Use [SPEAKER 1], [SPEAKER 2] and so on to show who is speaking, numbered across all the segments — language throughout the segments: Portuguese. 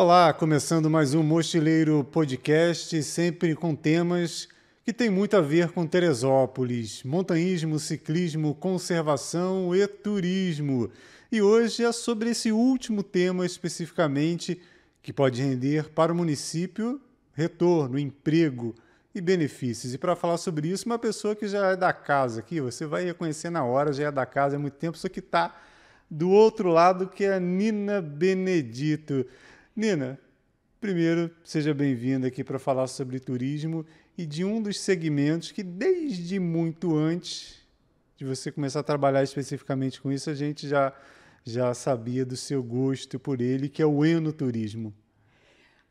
[SPEAKER 1] Olá, começando mais um Mochileiro Podcast, sempre com temas que têm muito a ver com Teresópolis: montanhismo, ciclismo, conservação e turismo. E hoje é sobre esse último tema especificamente, que pode render para o município retorno, emprego e benefícios. E para falar sobre isso, uma pessoa que já é da casa aqui, você vai reconhecer na hora, já é da casa há muito tempo, só que está do outro lado, que é a Nina Benedito. Nina, primeiro, seja bem-vinda aqui para falar sobre turismo e de um dos segmentos que, desde muito antes de você começar a trabalhar especificamente com isso, a gente já, já sabia do seu gosto por ele, que é o enoturismo.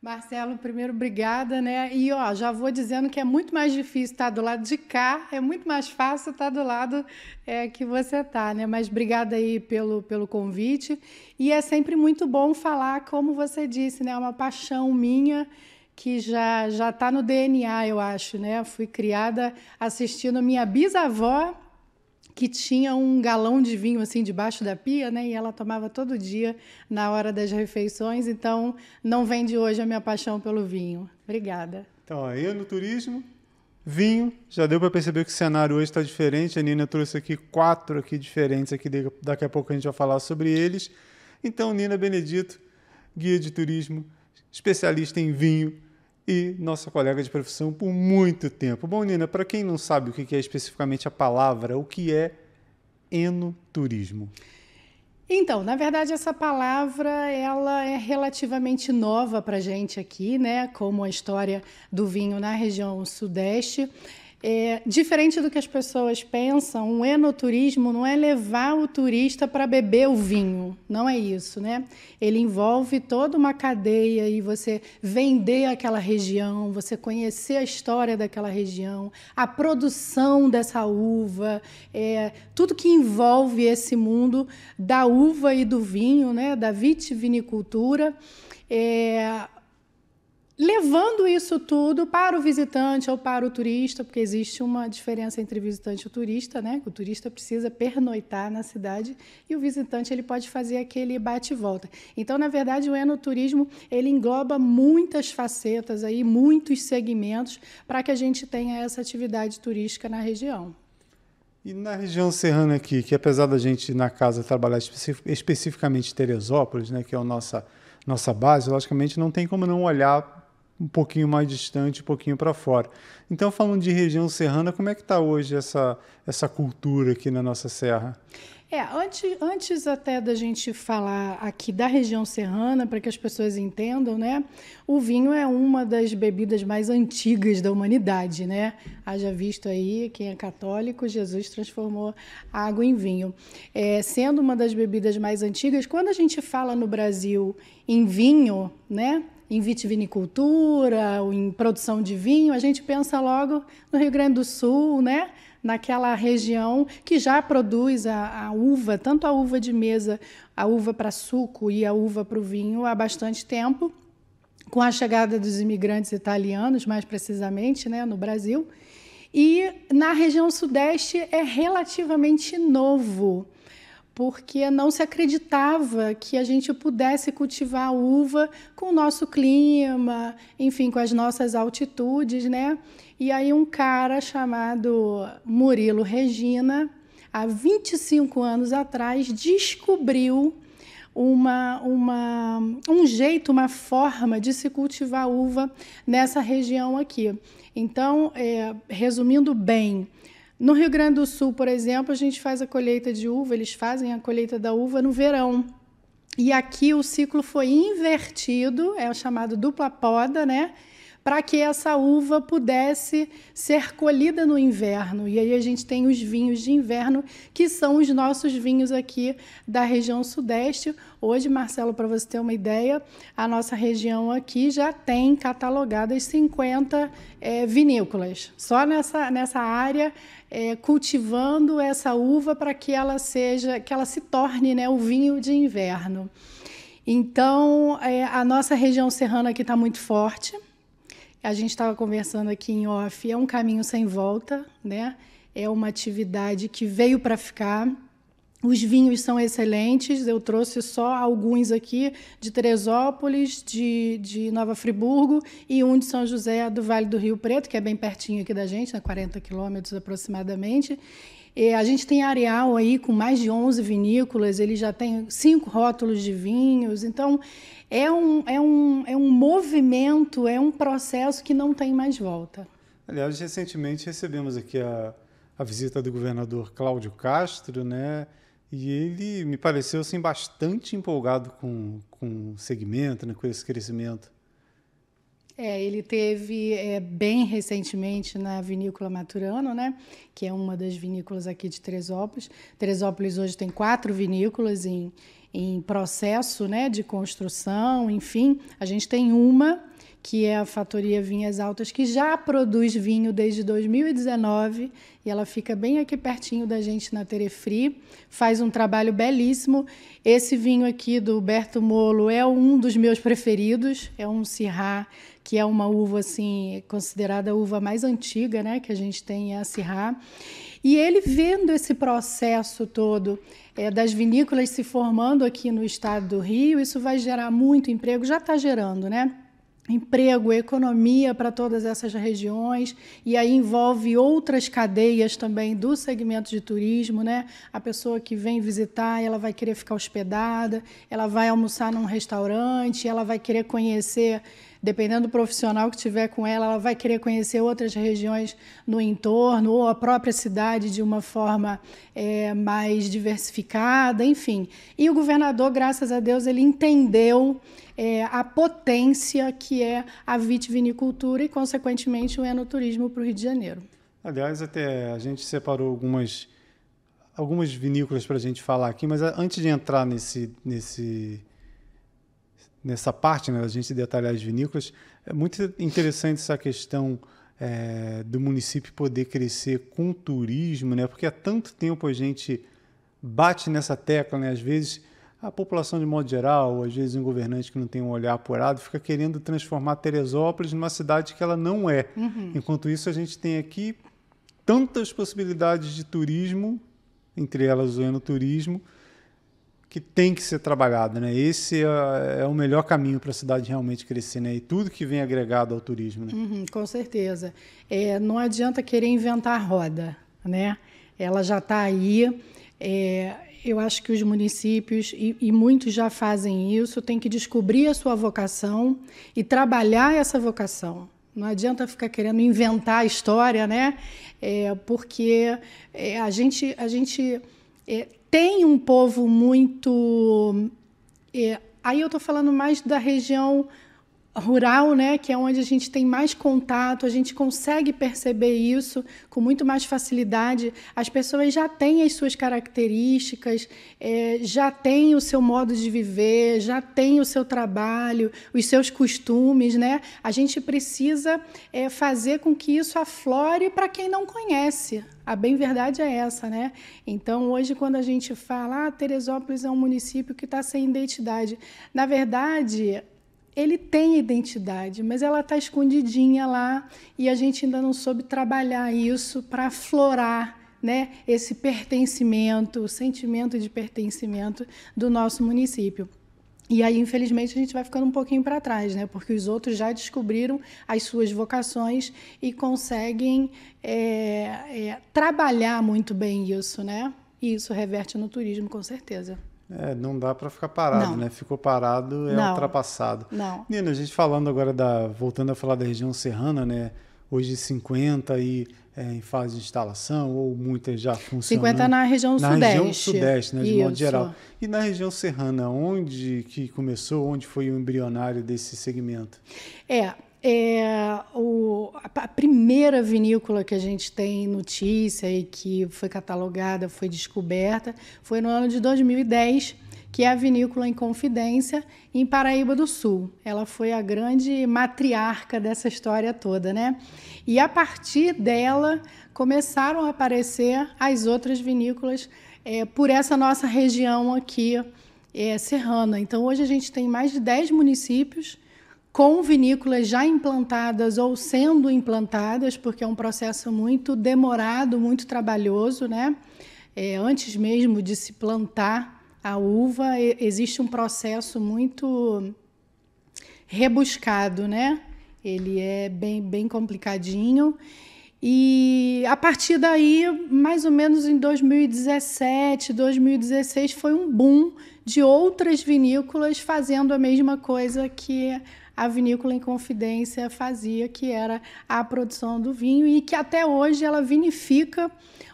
[SPEAKER 2] Marcelo, primeiro, obrigada, né? E ó, já vou dizendo que é muito mais difícil estar do lado de cá, é muito mais fácil estar do lado é, que você está, né? Mas obrigada aí pelo, pelo convite. E é sempre muito bom falar, como você disse, né? É uma paixão minha que já já está no DNA, eu acho, né? Fui criada assistindo minha bisavó que tinha um galão de vinho assim debaixo da pia, né? E ela tomava todo dia na hora das refeições. Então, não vem de hoje a minha paixão pelo vinho. Obrigada.
[SPEAKER 1] Então, aí eu no turismo, vinho. Já deu para perceber que o cenário hoje está diferente. A Nina trouxe aqui quatro aqui diferentes aqui daqui a pouco a gente vai falar sobre eles. Então, Nina Benedito, guia de turismo, especialista em vinho e nossa colega de profissão por muito tempo. Bom, Nina, para quem não sabe o que é especificamente a palavra, o que é enoturismo?
[SPEAKER 2] Então, na verdade, essa palavra ela é relativamente nova para gente aqui, né? Como a história do vinho na região sudeste. É, diferente do que as pessoas pensam, o enoturismo não é levar o turista para beber o vinho, não é isso, né? Ele envolve toda uma cadeia e você vender aquela região, você conhecer a história daquela região, a produção dessa uva, é, tudo que envolve esse mundo da uva e do vinho, né? Da vitivinicultura. É, levando isso tudo para o visitante ou para o turista, porque existe uma diferença entre visitante e turista, né? O turista precisa pernoitar na cidade e o visitante ele pode fazer aquele bate e volta. Então, na verdade, o enoturismo ele engloba muitas facetas aí, muitos segmentos para que a gente tenha essa atividade turística na região.
[SPEAKER 1] E na região serrana aqui, que apesar da gente na casa trabalhar especificamente Teresópolis, né, que é a nossa nossa base, logicamente não tem como não olhar um pouquinho mais distante, um pouquinho para fora. Então, falando de região serrana, como é que está hoje essa, essa cultura aqui na nossa serra?
[SPEAKER 2] É, antes, antes até da gente falar aqui da região serrana, para que as pessoas entendam, né? O vinho é uma das bebidas mais antigas da humanidade, né? Haja visto aí, quem é católico, Jesus transformou água em vinho. É, sendo uma das bebidas mais antigas, quando a gente fala no Brasil em vinho, né? em vitivinicultura, ou em produção de vinho, a gente pensa logo no Rio Grande do Sul, né? naquela região que já produz a, a, uva, tanto a uva de mesa, a uva para suco e a uva para o vinho há bastante tempo. Com a chegada dos imigrantes italianos, mais precisamente, né, no Brasil. E na região sudeste é relativamente novo porque não se acreditava que a gente pudesse cultivar uva com o nosso clima, enfim, com as nossas altitudes, né? E aí um cara chamado Murilo Regina, há 25 anos atrás, descobriu uma, uma, um jeito, uma forma de se cultivar uva nessa região aqui. Então, é, resumindo bem, no Rio Grande do Sul, por exemplo, a gente faz a colheita de uva, eles fazem a colheita da uva no verão. E aqui o ciclo foi invertido, é o chamado dupla poda, né? para que essa uva pudesse ser colhida no inverno. E aí a gente tem os vinhos de inverno, que são os nossos vinhos aqui da região sudeste. Hoje, Marcelo, para você ter uma ideia, a nossa região aqui já tem catalogadas 50 é, vinícolas, só nessa, nessa área. É, cultivando essa uva para que ela seja, que ela se torne né, o vinho de inverno. Então, é, a nossa região serrana aqui está muito forte a gente estava conversando aqui em off, é um caminho sem volta, né? É uma atividade que veio para ficar. Os vinhos são excelentes, eu trouxe só alguns aqui de Teresópolis, de, de Nova Friburgo e um de São José do Vale do Rio Preto, que é bem pertinho aqui da gente, né? 40 quilômetros aproximadamente. É, a gente tem areal aí com mais de 11 vinícolas, ele já tem cinco rótulos de vinhos, então é um, é um, é um movimento, é um processo que não tem mais volta.
[SPEAKER 1] Aliás, recentemente recebemos aqui a, a visita do governador Cláudio Castro, né? E ele me pareceu assim, bastante empolgado com, com o segmento, né, com esse crescimento
[SPEAKER 2] é, ele teve é, bem recentemente na vinícola Maturano, né? Que é uma das vinícolas aqui de Teresópolis. Teresópolis hoje tem quatro vinícolas em, em processo né, de construção, enfim. A gente tem uma que é a Fatoria Vinhas Altas, que já produz vinho desde 2019 e ela fica bem aqui pertinho da gente na Terefri, faz um trabalho belíssimo. Esse vinho aqui do Berto Molo é um dos meus preferidos, é um Sirrah que é uma uva assim considerada a uva mais antiga, né, que a gente tem em Acirrá. E ele vendo esse processo todo é, das vinícolas se formando aqui no estado do Rio, isso vai gerar muito emprego, já está gerando, né? emprego, economia para todas essas regiões e aí envolve outras cadeias também do segmento de turismo, né? A pessoa que vem visitar, ela vai querer ficar hospedada, ela vai almoçar num restaurante, ela vai querer conhecer Dependendo do profissional que tiver com ela, ela vai querer conhecer outras regiões no entorno ou a própria cidade de uma forma é, mais diversificada, enfim. E o governador, graças a Deus, ele entendeu é, a potência que é a vitivinicultura e, consequentemente, o enoturismo para o Rio de Janeiro.
[SPEAKER 1] Aliás, até a gente separou algumas algumas vinícolas para a gente falar aqui, mas antes de entrar nesse, nesse nessa parte, né, a gente detalhar as vinícolas, é muito interessante essa questão é, do município poder crescer com turismo, né? Porque há tanto tempo a gente bate nessa tecla, né? Às vezes a população de modo geral, às vezes um governante que não tem um olhar apurado, fica querendo transformar Teresópolis numa cidade que ela não é. Uhum. Enquanto isso, a gente tem aqui tantas possibilidades de turismo, entre elas o enoturismo, turismo que tem que ser trabalhada, né? Esse ah, é, o melhor caminho para a cidade realmente crescer, né? E tudo que vem agregado ao turismo, né?
[SPEAKER 2] Uhum, com certeza. É, não adianta querer inventar roda, né? Ela já está aí. É, eu acho que os municípios, e, e, muitos já fazem isso, têm que descobrir a sua vocação e trabalhar essa vocação. Não adianta ficar querendo inventar a história, né? É, porque é, a gente, a gente é, tem um povo muito. É, aí eu estou falando mais da região rural, né, que é onde a gente tem mais contato, a gente consegue perceber isso com muito mais facilidade. As pessoas já têm as suas características, é, já têm o seu modo de viver, já têm o seu trabalho, os seus costumes, né? A gente precisa é, fazer com que isso aflore para quem não conhece. A bem verdade é essa, né? Então, hoje, quando a gente fala, ah, Teresópolis é um município que está sem identidade, na verdade, ele tem identidade, mas ela está escondidinha lá e a gente ainda não soube trabalhar isso para aflorar né, esse pertencimento, o sentimento de pertencimento do nosso município. E aí, infelizmente, a gente vai ficando um pouquinho para trás, né? Porque os outros já descobriram as suas vocações e conseguem é, é, trabalhar muito bem isso, né? E isso reverte no turismo, com certeza.
[SPEAKER 1] É, não dá para ficar parado, não. né? Ficou parado é não. ultrapassado. Não. Nina, a gente falando agora da. voltando a falar da região serrana, né? Hoje 50 e é, em fase de instalação ou muitas já funcionando. 50 na região na sudeste. Na região sudeste, né, de Isso. modo geral. E na região serrana, onde que começou, onde foi o embrionário desse segmento?
[SPEAKER 2] É, é o, a primeira vinícola que a gente tem notícia e que foi catalogada, foi descoberta, foi no ano de 2010, que é a vinícola em Confidência, em Paraíba do Sul. Ela foi a grande matriarca dessa história toda, né? E a partir dela começaram a aparecer as outras vinícolas é, por essa nossa região aqui é, serrana. Então hoje a gente tem mais de 10 municípios com vinícolas já implantadas ou sendo implantadas, porque é um processo muito demorado, muito trabalhoso, né? É, antes mesmo de se plantar a uva, existe um processo muito rebuscado, né? Ele é bem, bem complicadinho. E a partir daí, mais ou menos em 2017, 2016, foi um boom de outras vinícolas fazendo a mesma coisa que a vinícola em confidência fazia, que era a produção do vinho e que até hoje ela vinifica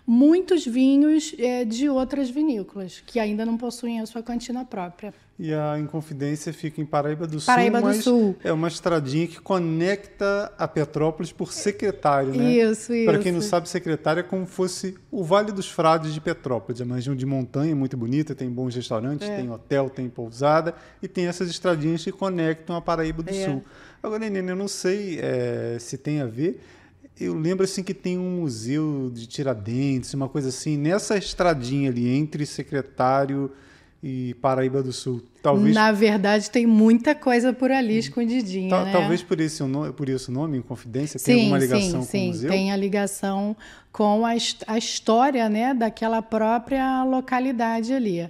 [SPEAKER 2] muitos vinhos é, de outras vinícolas que ainda não possuem a sua cantina própria.
[SPEAKER 1] E a Inconfidência fica em Paraíba do Paraíba Sul. Paraíba do Sul. É uma estradinha que conecta a Petrópolis por secretário, né? Isso, isso. Para quem não sabe, secretário é como fosse o Vale dos Frades de Petrópolis. É uma região de montanha muito bonita, tem bons restaurantes, é. tem hotel, tem pousada e tem essas estradinhas que conectam a Paraíba do é. Sul. Agora, Helena, eu não sei é, se tem a ver. Eu lembro assim que tem um museu de Tiradentes, uma coisa assim, nessa estradinha ali entre secretário e Paraíba do Sul. Talvez Na
[SPEAKER 2] verdade, tem muita coisa por ali uhum. escondidinha. Ta né? Talvez
[SPEAKER 1] por, esse, por isso o nome, confidência, sim, tem uma ligação sim, com sim, o museu? Sim, tem a
[SPEAKER 2] ligação com a, a história né, daquela própria localidade ali.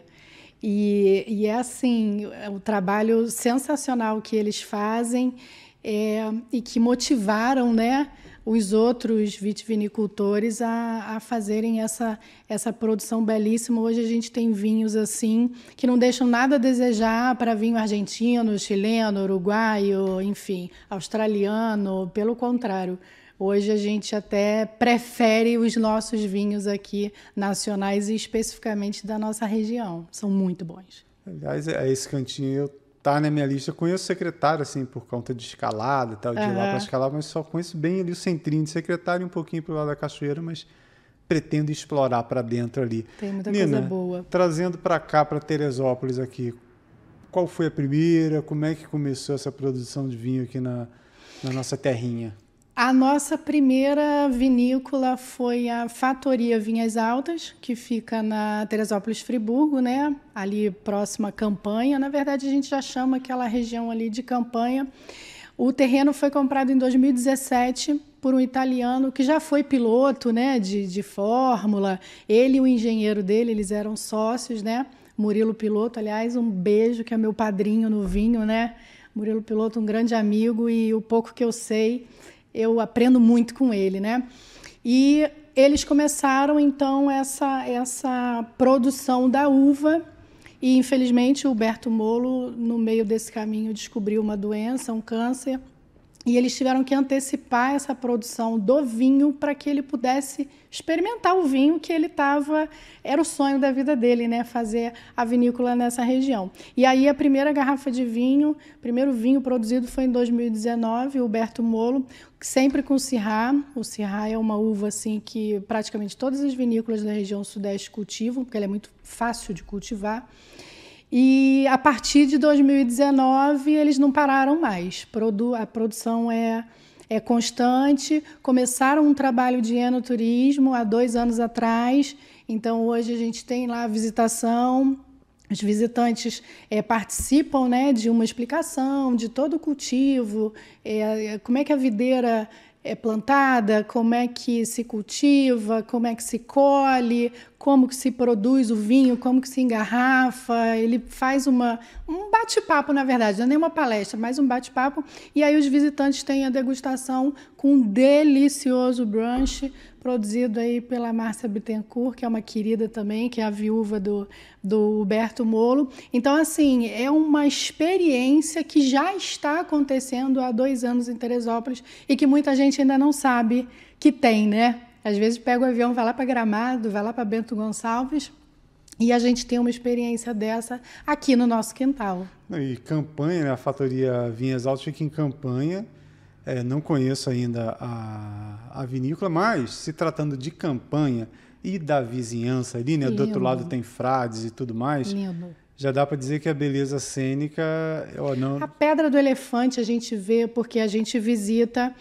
[SPEAKER 2] E, e é assim, o trabalho sensacional que eles fazem é, e que motivaram, né? os outros vitivinicultores a, a fazerem essa, essa produção belíssima. Hoje a gente tem vinhos assim que não deixam nada a desejar para vinho argentino, chileno, uruguaio, enfim, australiano. Pelo contrário, Hoje a gente até prefere os nossos vinhos aqui nacionais e especificamente da nossa região. São muito bons.
[SPEAKER 1] Aliás, é esse cantinho eu tá na minha lista. Eu conheço secretário, assim, por conta de escalada e tal, de uhum. ir lá para escalar, mas só conheço bem ali o centrinho de secretário, um pouquinho o lado da cachoeira, mas pretendo explorar para dentro ali. Tem muita Nina, coisa boa. Trazendo para cá, para Teresópolis aqui, qual foi a primeira? Como é que começou essa produção de vinho aqui na, na nossa terrinha?
[SPEAKER 2] A nossa primeira vinícola foi a Fatoria Vinhas Altas, que fica na Teresópolis, Friburgo, né? Ali próxima à Campanha. Na verdade, a gente já chama aquela região ali de Campanha. O terreno foi comprado em 2017 por um italiano que já foi piloto, né, de, de fórmula. Ele e o engenheiro dele, eles eram sócios, né? Murilo Piloto, aliás, um beijo que é meu padrinho no vinho, né? Murilo Piloto, um grande amigo e o pouco que eu sei eu aprendo muito com ele, né? E eles começaram então essa, essa produção da uva e infelizmente o Berto Molo no meio desse caminho descobriu uma doença, um câncer e eles tiveram que antecipar essa produção do vinho para que ele pudesse experimentar o vinho que ele estava. Era o sonho da vida dele, né? Fazer a vinícola nessa região. E aí a primeira garrafa de vinho, primeiro vinho produzido foi em 2019, o Huberto Molo, sempre com Sirá. O Sirá é uma uva assim que praticamente todas as vinícolas da região sudeste cultivam, porque ela é muito fácil de cultivar. E a partir de 2019 eles não pararam mais. A produção é, é constante. Começaram um trabalho de enoturismo há dois anos atrás. Então hoje a gente tem lá a visitação. Os visitantes é, participam né, de uma explicação de todo o cultivo, é, é como é que a videira é plantada, como é que se cultiva, como é que se colhe, como que se produz o vinho, como que se engarrafa. Ele faz uma, um bate-papo, na verdade, não é nem uma palestra, mas um bate-papo. E aí os visitantes têm a degustação com um delicioso brunch produzido aí pela Márcia Bittencourt, que é uma querida também, que é a viúva do, do Huberto Molo. Então, assim, é uma experiência que já está acontecendo há dois anos em Teresópolis e que muita gente ainda não sabe que tem, né? Às vezes pega o avião, vai lá para Gramado, vai lá para Bento Gonçalves, e a gente tem uma experiência dessa aqui no nosso quintal.
[SPEAKER 1] E campanha, né? a Fatoria Vinhas Altas fica em campanha. É, não conheço ainda a, a vinícola, mas se tratando de campanha e da vizinhança ali, né? Lindo. Do outro lado tem frades e tudo mais. Lindo. Já dá para dizer que a beleza cênica. Não... A
[SPEAKER 2] Pedra do Elefante a gente vê porque a gente visita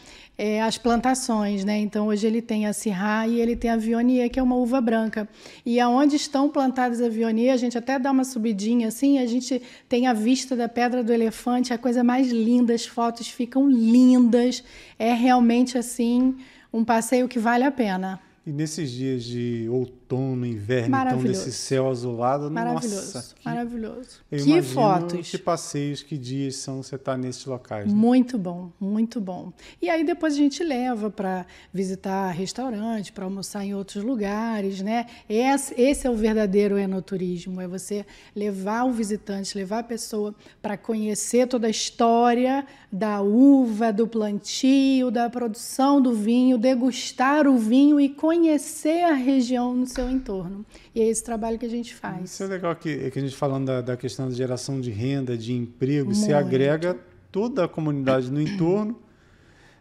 [SPEAKER 2] é, as plantações, né? Então hoje ele tem a Sirra e ele tem a Vionier, que é uma uva branca. E aonde estão plantadas a Vionier, a gente até dá uma subidinha assim, a gente tem a vista da Pedra do Elefante, a coisa mais linda, as fotos ficam lindas. É realmente assim um passeio que vale a pena.
[SPEAKER 1] E nesses dias de outubro, outono, inverno, então desse céu azulado. Maravilhoso, Nossa, que... maravilhoso. Eu que fotos. Que passeios, que dias são você estar tá nesses locais. Né? Muito
[SPEAKER 2] bom, muito bom. E aí depois a gente leva para visitar restaurante, para almoçar em outros lugares, né? Esse, esse é o verdadeiro enoturismo, é você levar o visitante, levar a pessoa para conhecer toda a história da uva, do plantio, da produção do vinho, degustar o vinho e conhecer a região no seu seu entorno. E é esse trabalho que a gente faz.
[SPEAKER 1] Isso é legal que, que a gente falando da, da questão da geração de renda, de emprego, se agrega toda a comunidade no entorno.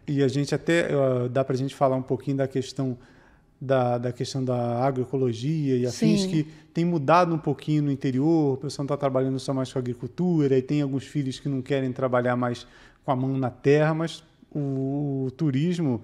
[SPEAKER 1] E a gente até uh, dá para a gente falar um pouquinho da questão da, da questão da agroecologia e afins Sim. que tem mudado um pouquinho no interior. O pessoal não está trabalhando só mais com agricultura e tem alguns filhos que não querem trabalhar mais com a mão na terra, mas o, o turismo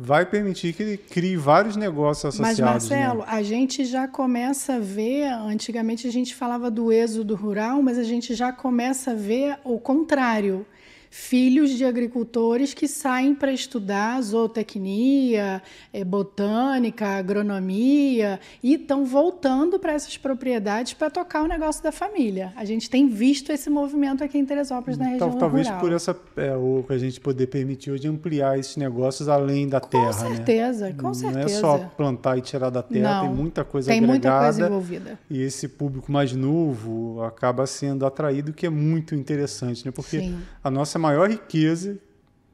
[SPEAKER 1] vai permitir que ele crie vários negócios associados. Mas né? Marcelo, né?
[SPEAKER 2] a gente já começa a ver, antigamente a gente falava do êxodo rural, mas a gente já começa a ver o contrário filhos de agricultores que saem para estudar zootecnia, eh, botânica, agronomia e estão voltando para essas propriedades para tocar o negócio da família. A gente tem visto esse movimento aqui em Teresópolis, na então, região Tal, Talvez por
[SPEAKER 1] essa, é, o que a gente poder permitir hoje ampliar esses negócios além da com terra. Né? Com certeza, né? com certeza. Não é só plantar e tirar da terra, Não, tem muita coisa tem agregada. Tem muita coisa envolvida. E esse público mais novo acaba sendo atraído, que é muito interessante, né? Porque Sim. a nossa a maior riqueza,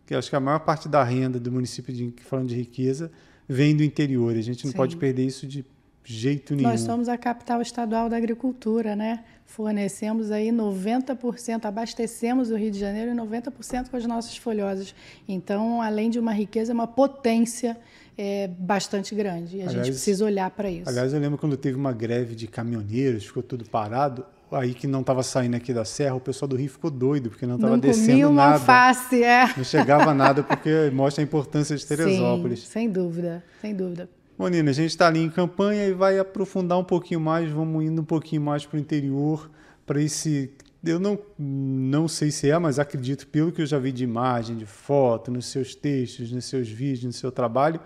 [SPEAKER 1] que acho que é a maior parte da renda do município, de, falando de riqueza, vem do interior. A gente não Sim. pode perder isso de jeito nenhum. Nós somos
[SPEAKER 2] a capital estadual da agricultura, né? Fornecemos aí 90%, abastecemos o Rio de Janeiro e 90% com as nossas folhosas. Então, além de uma riqueza, é uma potência é, bastante grande. E a aliás, gente precisa olhar para isso.
[SPEAKER 1] Aliás, eu lembro quando teve uma greve de caminhoneiros, ficou tudo parado aí que não estava saindo aqui da serra, o pessoal do Rio ficou doido, porque não estava descendo uma nada. Face,
[SPEAKER 2] é. Não chegava nada,
[SPEAKER 1] porque mostra a importância de Teresópolis. Sim,
[SPEAKER 2] sem dúvida, sem dúvida.
[SPEAKER 1] Bom, Nina, a gente está ali em campanha e vai aprofundar um pouquinho mais, vamos indo um pouquinho mais para o interior, para esse. Eu não, não sei se é, mas acredito, pelo que eu já vi de imagem, de foto, nos seus textos, nos seus vídeos, no seu trabalho,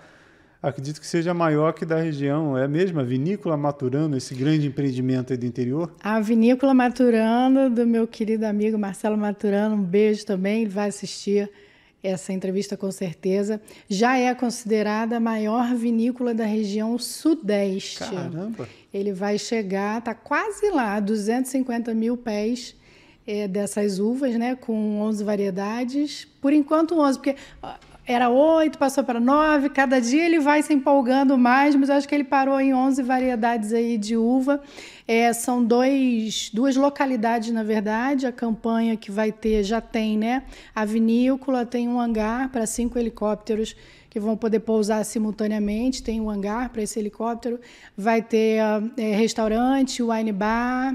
[SPEAKER 1] acredito que seja a maior que da região. É mesmo a vinícola Maturano, esse grande empreendimento aí do interior? A
[SPEAKER 2] vinícola Maturano, do meu querido amigo Marcelo Maturano, um beijo também, ele vai assistir essa entrevista com certeza. Já é considerada a maior vinícola da região sudeste. Caramba! Ele vai chegar, está quase lá, 250 mil pés eh, dessas uvas, né, com 11 variedades. Por enquanto, 11, porque era oito, passou para nove. Cada dia ele vai se empolgando mais, mas eu acho que ele parou em 11 variedades aí de uva. É, são dois, duas localidades, na verdade. A campanha que vai ter já tem, né? A vinícola tem um hangar para cinco helicópteros que vão poder pousar simultaneamente. Tem um hangar para esse helicóptero. Vai ter ah, é, restaurante, wine bar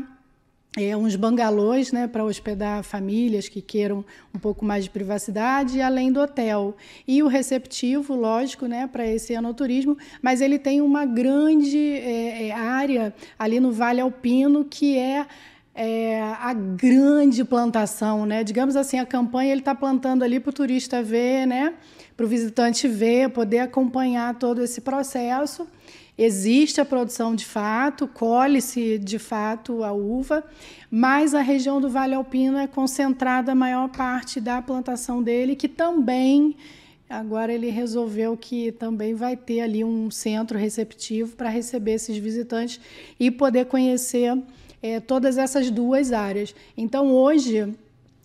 [SPEAKER 2] é, uns bangalôs né, para hospedar famílias que queiram um pouco mais de privacidade, além do hotel. E o receptivo, lógico, né, para esse anoturismo, mas ele tem uma grande é, é, área ali no Vale Alpino que é é, a grande plantação, né? Digamos assim, a campanha ele está plantando ali para o turista ver, né? Para o visitante ver, poder acompanhar todo esse processo. Existe a produção de fato, colhe-se de fato a uva, mas a região do Vale Alpino é concentrada a maior parte da plantação dele, que também agora ele resolveu que também vai ter ali um centro receptivo para receber esses visitantes e poder conhecer é, todas essas duas áreas. Então hoje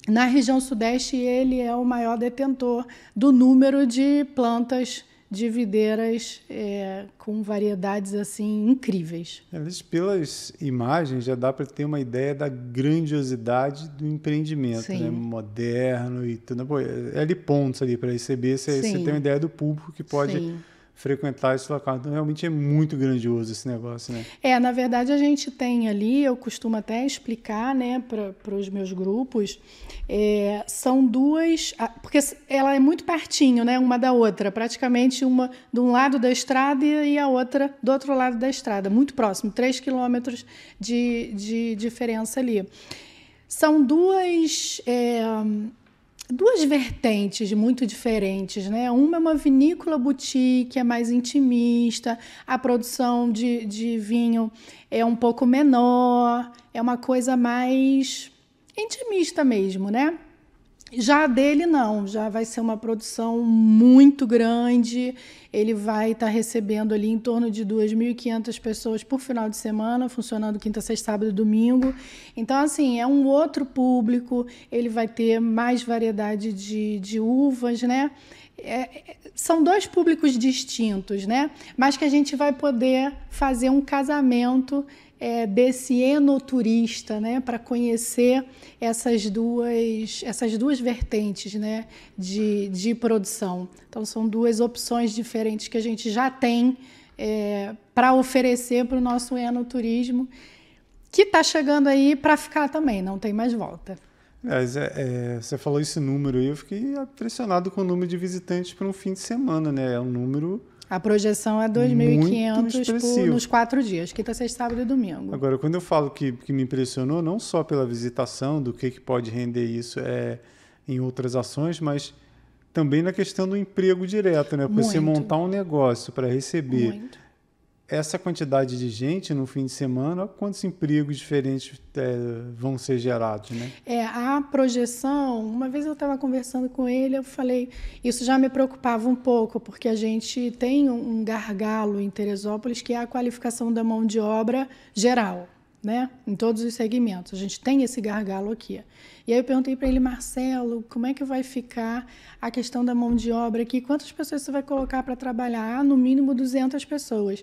[SPEAKER 2] na região sudeste ele é o maior detentor do número de plantas de videiras é, com variedades assim incríveis.
[SPEAKER 1] vezes é, pelas imagens já dá para ter uma ideia da grandiosidade do empreendimento, né? moderno e tudo. Pô, é, é ali pontos ali para receber, você, você tem uma ideia do público que pode... Sim frequentar esse local. Então, realmente é muito grandioso esse negócio, né?
[SPEAKER 2] É, na verdade, a gente tem ali, eu costumo até explicar, né, para os meus grupos, é, são duas, porque ela é muito pertinho, né, uma da outra, praticamente uma de um lado da estrada e a outra do outro lado da estrada, muito próximo, 3 quilômetros de, de diferença ali. São duas... É, duas vertentes muito diferentes, né? Uma é uma vinícola boutique, é mais intimista, a produção de, de vinho é um pouco menor, é uma coisa mais intimista mesmo, né? Já dele não, já vai ser uma produção muito grande. Ele vai estar tá recebendo ali em torno de 2.500 pessoas por final de semana, funcionando quinta, sexta, sábado e domingo. Então, assim, é um outro público, ele vai ter mais variedade de, de uvas, né? É, é são dois públicos distintos, né? Mas que a gente vai poder fazer um casamento é, desse enoturista, né, para conhecer essas duas, essas duas vertentes né, de, de produção. Então, são duas opções diferentes que a gente já tem é, para oferecer para o nosso enoturismo, que está chegando aí para ficar também, não tem mais volta.
[SPEAKER 1] Aliás, é, é, você falou esse número aí, eu fiquei impressionado com o número de visitantes para um fim de semana, né? É um número a projeção é 2.500 nos
[SPEAKER 2] quatro dias, quinta, sexta, sábado e domingo.
[SPEAKER 1] Agora, quando eu falo que, que me impressionou, não só pela visitação, do que, que pode render isso é, em outras ações, mas também na questão do emprego direto, né? Porque você montar um negócio para receber. Muito essa quantidade de gente no fim de semana, quantos empregos diferentes é, vão ser gerados, né?
[SPEAKER 2] É, a projeção, uma vez eu estava conversando com ele, eu falei, isso já me preocupava um pouco, porque a gente tem um gargalo em Teresópolis, que é a qualificação da mão de obra geral né? Em todos os segmentos. A gente tem esse gargalo aqui. E aí eu perguntei para ele, Marcelo, como é que vai ficar a questão da mão de obra aqui? Quantas pessoas você vai colocar para trabalhar? Ah, no mínimo 200 pessoas.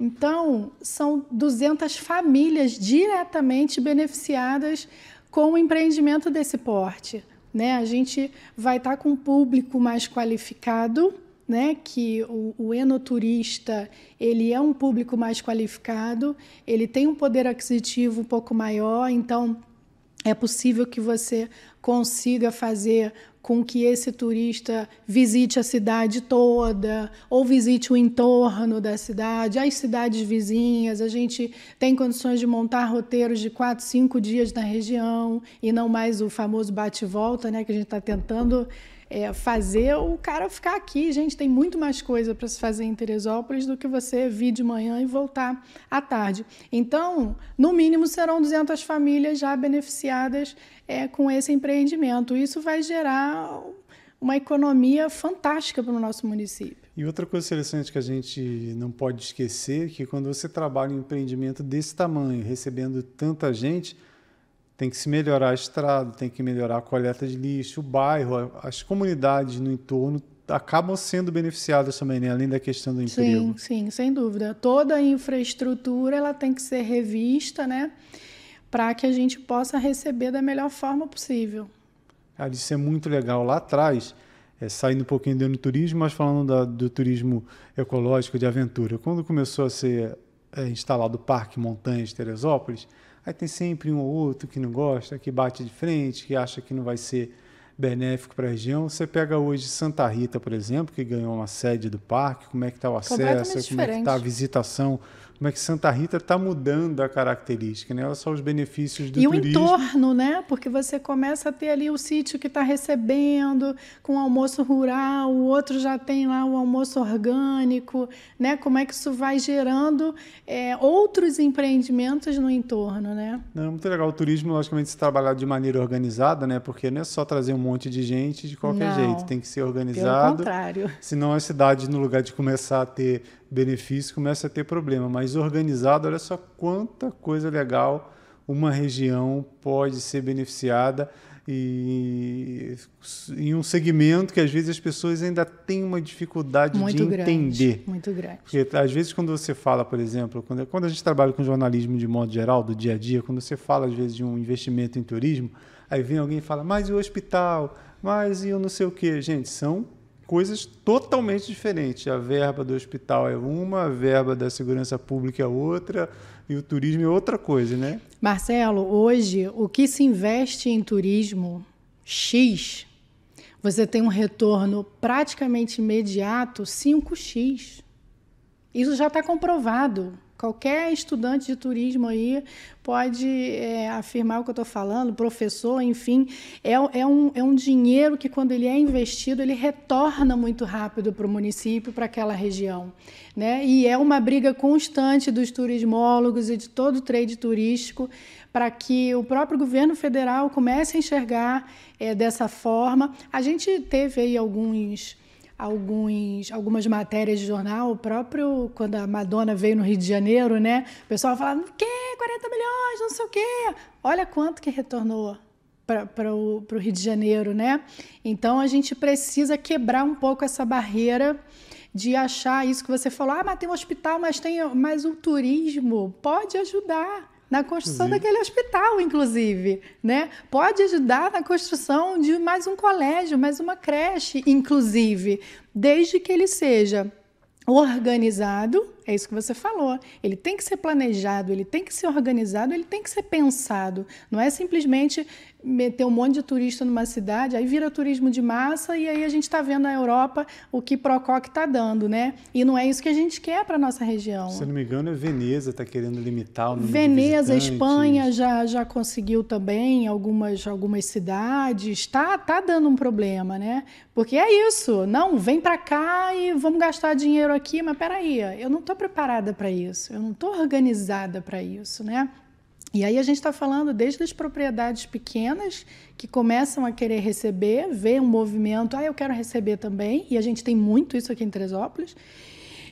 [SPEAKER 2] Então, são 200 famílias diretamente beneficiadas com o empreendimento desse porte, né? A gente vai estar tá com um público mais qualificado né, que o, o, enoturista ele é um público mais qualificado, ele tem um poder aquisitivo um pouco maior, então é possível que você consiga fazer com que esse turista visite a cidade toda ou visite o entorno da cidade, as cidades vizinhas. A gente tem condições de montar roteiros de quatro, cinco dias na região e não mais o famoso bate-volta, né, que a gente está tentando é, fazer o cara ficar aqui. Gente, tem muito mais coisa para se fazer em Teresópolis do que você vir de manhã e voltar à tarde. Então, no mínimo, serão 200 famílias já beneficiadas é, com esse empreendimento. Isso vai gerar uma economia fantástica para o nosso município.
[SPEAKER 1] E outra coisa interessante que a gente não pode esquecer é que quando você trabalha em um empreendimento desse tamanho, recebendo tanta gente, tem que se melhorar a estrada, tem que melhorar a coleta de lixo, o bairro, as comunidades no entorno acabam sendo beneficiadas também, né? além da questão do emprego.
[SPEAKER 2] Sim, sim, sem dúvida. Toda a infraestrutura ela tem que ser revista, né, para que a gente possa receber da melhor forma possível.
[SPEAKER 1] Cara, isso é muito legal. Lá atrás, é, saindo um pouquinho do turismo, mas falando da, do turismo ecológico de aventura. Quando começou a ser é, instalado o Parque Montanhas Teresópolis, Aí tem sempre um ou outro que não gosta, que bate de frente, que acha que não vai ser benéfico para a região. Você pega hoje Santa Rita, por exemplo, que ganhou uma sede do parque, como é que está o acesso, como é que está a visitação como é que Santa Rita está mudando a característica, né? Olha só os benefícios do e turismo. E o entorno,
[SPEAKER 2] né? Porque você começa a ter ali o sítio que está recebendo, com almoço rural, o outro já tem lá o almoço orgânico, né? Como é que isso vai gerando é, outros empreendimentos no entorno, né?
[SPEAKER 1] Não, é muito legal. O turismo, logicamente, se trabalhar de maneira organizada, né? Porque não é só trazer um monte de gente de qualquer não, jeito, tem que ser organizado. Pelo contrário. Senão a cidade, no lugar de começar a ter benefício, começa a ter problema. Mas organizado, olha só quanta coisa legal uma região pode ser beneficiada e em um segmento que às vezes as pessoas ainda têm uma dificuldade muito de entender. Grande, muito grande. Porque às vezes quando você fala, por exemplo, quando, quando a gente trabalha com jornalismo de modo geral, do dia a dia, quando você fala às vezes de um investimento em turismo, aí vem alguém e fala, mas e o hospital? Mas e o não sei o quê? Gente, são coisas totalmente diferentes. A verba do hospital é uma, a verba da segurança pública é outra, e o turismo é outra coisa, né?
[SPEAKER 2] Marcelo, hoje o que se investe em turismo X, você tem um retorno praticamente imediato 5x. Isso já está comprovado. Qualquer estudante de turismo aí pode é, afirmar o que eu estou falando, professor, enfim, é, é, um, é um dinheiro que, quando ele é investido, ele retorna muito rápido para o município, para aquela região. Né? E é uma briga constante dos turismólogos e de todo o trade turístico para que o próprio governo federal comece a enxergar é, dessa forma. A gente teve aí alguns alguns, algumas matérias de jornal, o próprio quando a Madonna veio no Rio de Janeiro, né? O pessoal falava, o quê? 40 milhões, não sei o quê. Olha quanto que retornou para o Rio de Janeiro, né? Então a gente precisa quebrar um pouco essa barreira de achar isso que você falou, ah, mas tem um hospital, mas tem mais o um turismo, pode ajudar na construção inclusive. daquele hospital, inclusive, né? Pode ajudar na construção de mais um colégio, mais uma creche, inclusive, desde que ele seja organizado, é isso que você falou. Ele tem que ser planejado, ele tem que ser organizado, ele tem que ser pensado. Não é simplesmente meter um monte de turista numa cidade, aí vira turismo de massa e aí a gente está vendo na Europa o que Prococ está dando, né? E não é isso que a gente quer para nossa região. Se não
[SPEAKER 1] me engano, é Veneza está querendo limitar o número Veneza, de Espanha
[SPEAKER 2] já, já conseguiu também algumas, algumas cidades. Está tá dando um problema, né? Porque é isso. Não, vem para cá e vamos gastar dinheiro aqui, mas peraí, eu não estou preparada para isso. Eu não estou organizada para isso, né? E aí a gente está falando desde as propriedades pequenas que começam a querer receber, vê um movimento, ah, eu quero receber também, e a gente tem muito isso aqui em Teresópolis,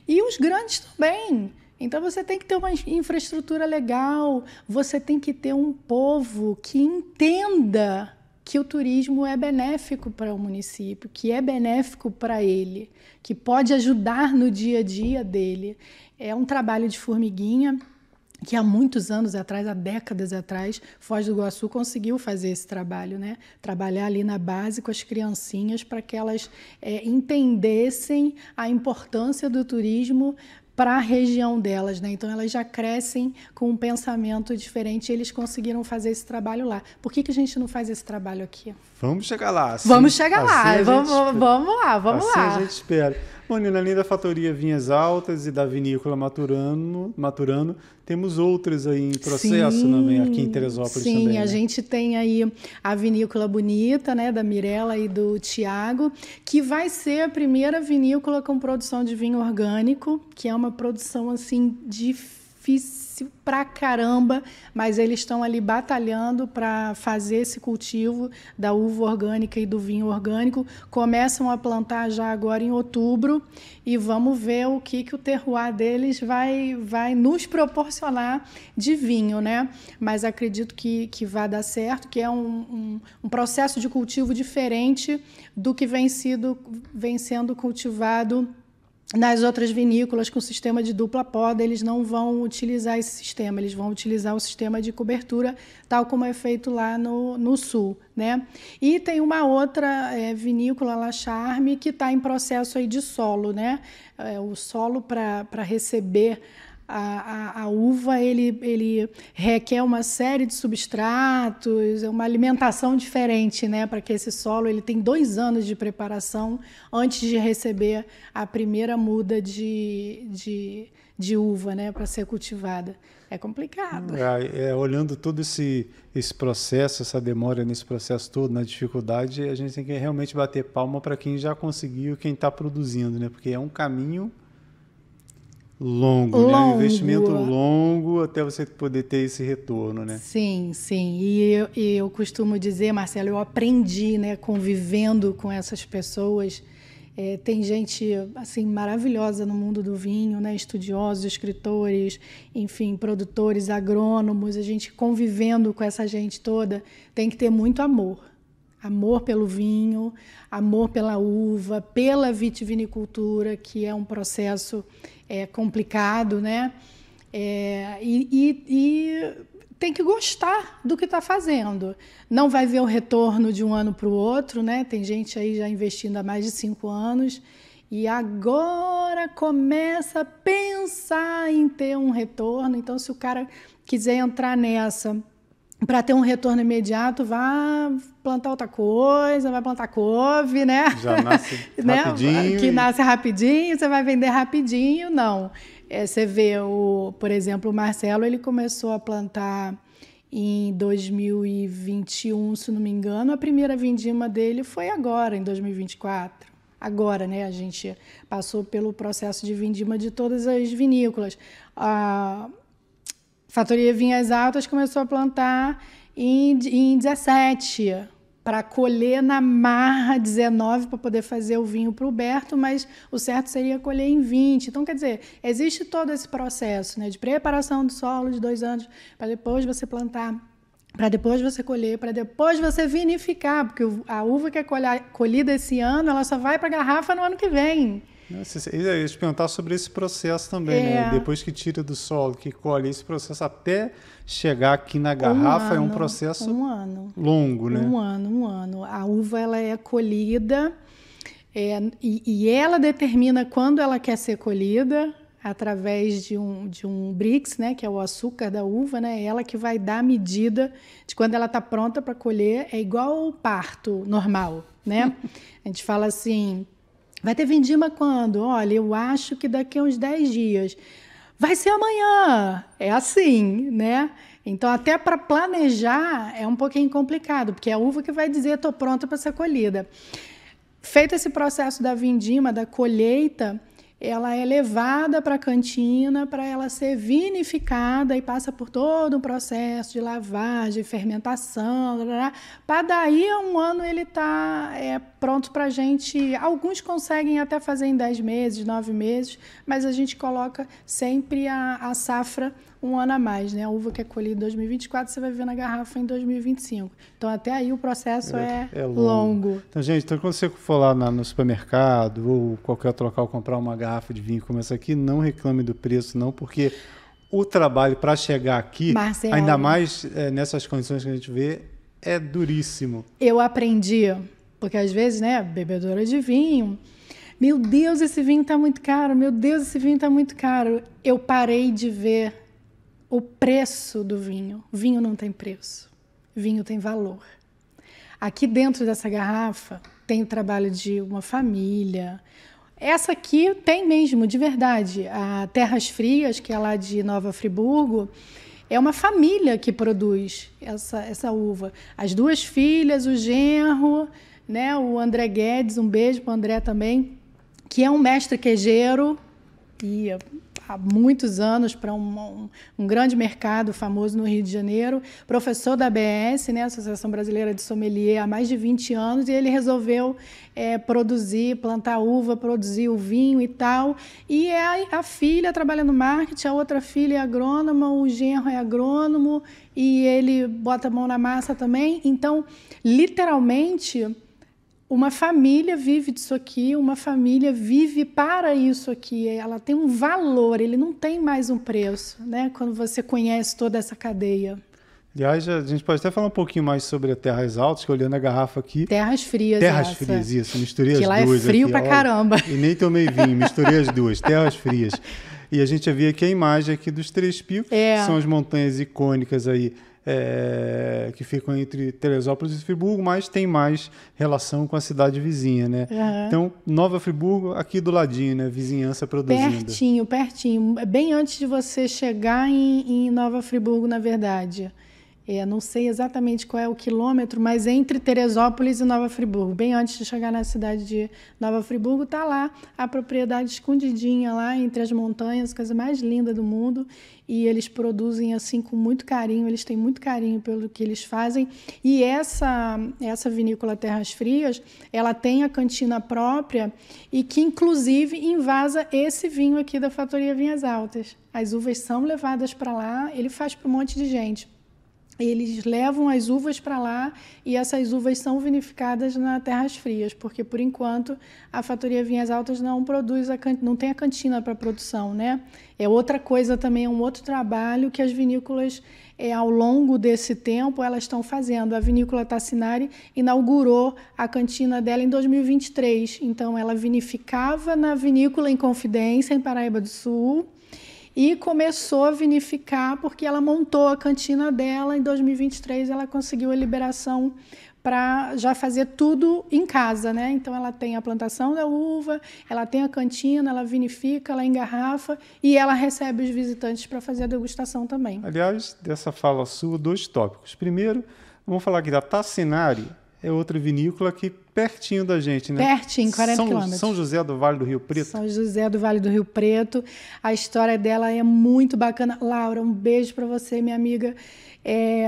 [SPEAKER 2] e os grandes também. Então você tem que ter uma infraestrutura legal, você tem que ter um povo que entenda que o turismo é benéfico para o município, que é benéfico para ele, que pode ajudar no dia a dia dele. É um trabalho de formiguinha que há muitos anos atrás, há décadas atrás, Foz do Iguaçu conseguiu fazer esse trabalho, né? Trabalhar ali na base com as criancinhas para que elas é, entendessem a importância do turismo para a região delas, né? Então elas já crescem com um pensamento diferente. eles conseguiram fazer esse trabalho lá. Por que, que a gente não faz esse trabalho aqui?
[SPEAKER 1] Vamos chegar lá. Assim, vamos chegar assim lá. Vamos,
[SPEAKER 2] vamos, lá. Vamos assim lá. A gente
[SPEAKER 1] espera. Manina, além da fatoria Vinhas Altas e da vinícola Maturano, Maturano temos outras aí em processo sim, também, aqui em Teresópolis sim, também. Sim, a né? gente
[SPEAKER 2] tem aí a vinícola bonita, né, da Mirella e do Tiago, que vai ser a primeira vinícola com produção de vinho orgânico, que é uma produção assim difícil difícil pra caramba, mas eles estão ali batalhando para fazer esse cultivo da uva orgânica e do vinho orgânico. Começam a plantar já agora em outubro e vamos ver o que, que o terroir deles vai, vai nos proporcionar de vinho, né? Mas acredito que, que vai dar certo, que é um, um, um processo de cultivo diferente do que vem, sido, vem sendo cultivado nas outras vinícolas com sistema de dupla poda, eles não vão utilizar esse sistema, eles vão utilizar o sistema de cobertura, tal como é feito lá no, no sul. Né? E tem uma outra é, vinícola, La Charme, que está em processo aí de solo, né? É, o solo para receber a, a, a, uva ele, ele requer uma série de substratos, é uma alimentação diferente, né? Para que esse solo ele tem dois anos de preparação antes de receber a primeira muda de, de, de uva, né? Para ser cultivada. É complicado.
[SPEAKER 1] É, é, olhando todo esse, esse processo, essa demora nesse processo todo, na dificuldade, a gente tem que realmente bater palma para quem já conseguiu, quem está produzindo, né? Porque é um caminho longo, longo, né? Um investimento longo até você poder ter esse retorno, né?
[SPEAKER 2] Sim, sim. E eu, eu costumo dizer, Marcelo, eu aprendi, né, convivendo com essas pessoas. É, tem gente assim maravilhosa no mundo do vinho, né? Estudiosos, escritores, enfim, produtores, agrônomos. A gente convivendo com essa gente toda tem que ter muito amor, amor pelo vinho, amor pela uva, pela vitivinicultura, que é um processo é complicado, né? É, e, e, e, tem que gostar do que está fazendo. Não vai ver o retorno de um ano para o outro, né? Tem gente aí já investindo há mais de cinco anos e agora começa a pensar em ter um retorno. Então, se o cara quiser entrar nessa para ter um retorno imediato, vá plantar outra coisa, vai plantar couve, né? Já nasce né? rapidinho. Que nasce rapidinho, você vai vender rapidinho, não. É, você vê, o, por exemplo, o Marcelo, ele começou a plantar em 2021, se não me engano, a primeira vindima dele foi agora, em 2024. Agora, né? A gente passou pelo processo de vindima de todas as vinícolas. Ah, Fatoria Vinhas Altas começou a plantar em, em 17, para colher na marra 19 para poder fazer o vinho para o Berto, mas o certo seria colher em 20. Então, quer dizer, existe todo esse processo né, de preparação do solo de dois anos para depois você plantar, para depois você colher, para depois você vinificar, porque a uva que é colhida esse ano, ela só vai para a garrafa no ano que vem.
[SPEAKER 1] Eu ia te perguntar sobre esse processo também, né? é. né? Depois que tira do solo, que colhe, esse processo até chegar aqui na garrafa é um ano, é um processo um ano, longo, né? Um
[SPEAKER 2] ano, um ano. A uva ela é colhida é, e, e, ela determina quando ela quer ser colhida através de um, de um brix, né? Que é o açúcar da uva, né? Ela que vai dar a medida de quando ela está pronta para colher. É igual ao parto normal, né? a gente fala assim Vai ter vindima quando? Olha, eu acho que daqui a uns 10 dias. Vai ser amanhã. É assim, né? Então, até para planejar é um pouquinho complicado, porque é a uva que vai dizer estou pronta para ser colhida. Feito esse processo da vindima, da colheita, ela é levada para a cantina para ela ser vinificada e passa por todo um processo de lavagem, fermentação, para daí a um ano ele tá é, pronto para a gente. Alguns conseguem até fazer em 10 meses, 9 meses, mas a gente coloca sempre a, a safra um ano a mais, né? A uva que é colhida em 2024, você vai ver na garrafa em 2025. Então, até aí o processo é, é, é longo. longo.
[SPEAKER 1] Então, gente, então quando você for lá na, no supermercado ou qualquer outro local comprar uma garrafa de vinho como essa aqui, não reclame do preço, não, porque o trabalho para chegar aqui, Marcelo, ainda mais é, nessas condições que a gente vê, é duríssimo.
[SPEAKER 2] Eu aprendi, porque às vezes, né, bebedora de vinho, meu Deus, esse vinho está muito caro, meu Deus, esse vinho está muito caro. Eu parei de ver o preço do vinho. Vinho não tem preço, vinho tem valor. Aqui dentro dessa garrafa tem o trabalho de uma família. Essa aqui tem mesmo, de verdade. A Terras Frias, que é lá de Nova Friburgo, é uma família que produz essa, essa uva. As duas filhas, o genro, né, o André Guedes, um beijo para o André também, que é um mestre quejeiro. E há muitos anos para um, um, um, grande mercado famoso no Rio de Janeiro, professor da ABS, né, Associação Brasileira de Sommelier, há mais de 20 anos, e ele resolveu é, produzir, plantar uva, produzir o vinho e tal. E é a, a filha trabalha no marketing, a outra filha é agrônoma, o genro é agrônomo, e ele bota a mão na massa também. Então, literalmente, uma família vive disso aqui, uma família vive para isso aqui. Ela tem um valor, ele não tem mais um preço, né? Quando você conhece toda essa cadeia.
[SPEAKER 1] Aliás, a gente pode até falar um pouquinho mais sobre a Terras Altas, que olhando a garrafa aqui. Terras frias. Terras essa. frias, isso. Misturei que as lá é duas. É frio aqui, pra ó, caramba. E nem tomei vinho, misturei as duas. Terras frias. E a gente havia aqui a imagem aqui dos três picos, é. são as montanhas icônicas aí é, que ficam entre Teresópolis e Friburgo, mas tem mais relação com a cidade vizinha, né? Uhum. Então, Nova Friburgo, aqui do ladinho, né? Vizinhança produzindo. Pertinho,
[SPEAKER 2] pertinho. É bem antes de você chegar em, em Nova Friburgo, na verdade. É, eu não sei exatamente qual é o quilômetro, mas entre Teresópolis e Nova Friburgo, bem antes de chegar na cidade de Nova Friburgo, está lá a propriedade escondidinha lá entre as montanhas, coisa mais linda do mundo. E eles produzem assim com muito carinho, eles têm muito carinho pelo que eles fazem. E essa essa vinícola Terras Frias, ela tem a cantina própria e que inclusive invasa esse vinho aqui da Fatoria Vinhas Altas. As uvas são levadas para lá, ele faz para um monte de gente eles levam as uvas para lá e essas uvas são vinificadas na terras frias, porque por enquanto a fatoria Vinhas Altas não produz a can... não tem a cantina para produção, né? É outra coisa também, é um outro trabalho que as vinícolas é, ao longo desse tempo elas estão fazendo. A vinícola Tassinari inaugurou a cantina dela em 2023, então ela vinificava na vinícola em Confidência em Paraíba do Sul e começou a vinificar porque ela montou a cantina dela. Em 2023 ela conseguiu a liberação para já fazer tudo em casa, né? Então ela tem a plantação da uva, ela tem a cantina, ela vinifica, ela engarrafa e ela recebe os visitantes para fazer a degustação também.
[SPEAKER 1] Aliás, dessa fala sua, dois tópicos. Primeiro, vamos falar aqui da Tassinari, é outra vinícola aqui pertinho da gente, né? Pertinho, 40 São, quilômetros. São José do Vale do Rio Preto. São
[SPEAKER 2] José do Vale do Rio Preto. A história dela é muito bacana. Laura, um beijo para você, minha amiga. É,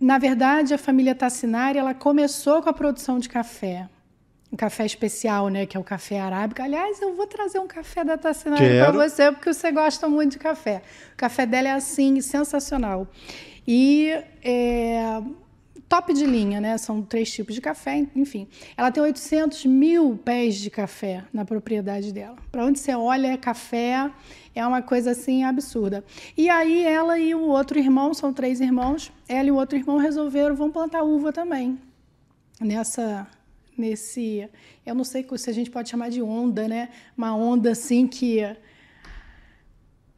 [SPEAKER 2] na verdade, a família Tassinari, ela começou com a produção de café. Um café especial, né? Que é o café arábico. Aliás, eu vou trazer um café da Tassinari para você, porque você gosta muito de café. O café dela é assim, sensacional. E é, top de linha, né? São três tipos de café, enfim. Ela tem 800 mil pés de café na propriedade dela. Para onde você olha é café, é uma coisa assim absurda. E aí ela e o outro irmão, são três irmãos, ela e o outro irmão resolveram vão plantar uva também nessa nesse, eu não sei se a gente pode chamar de onda, né? Uma onda assim que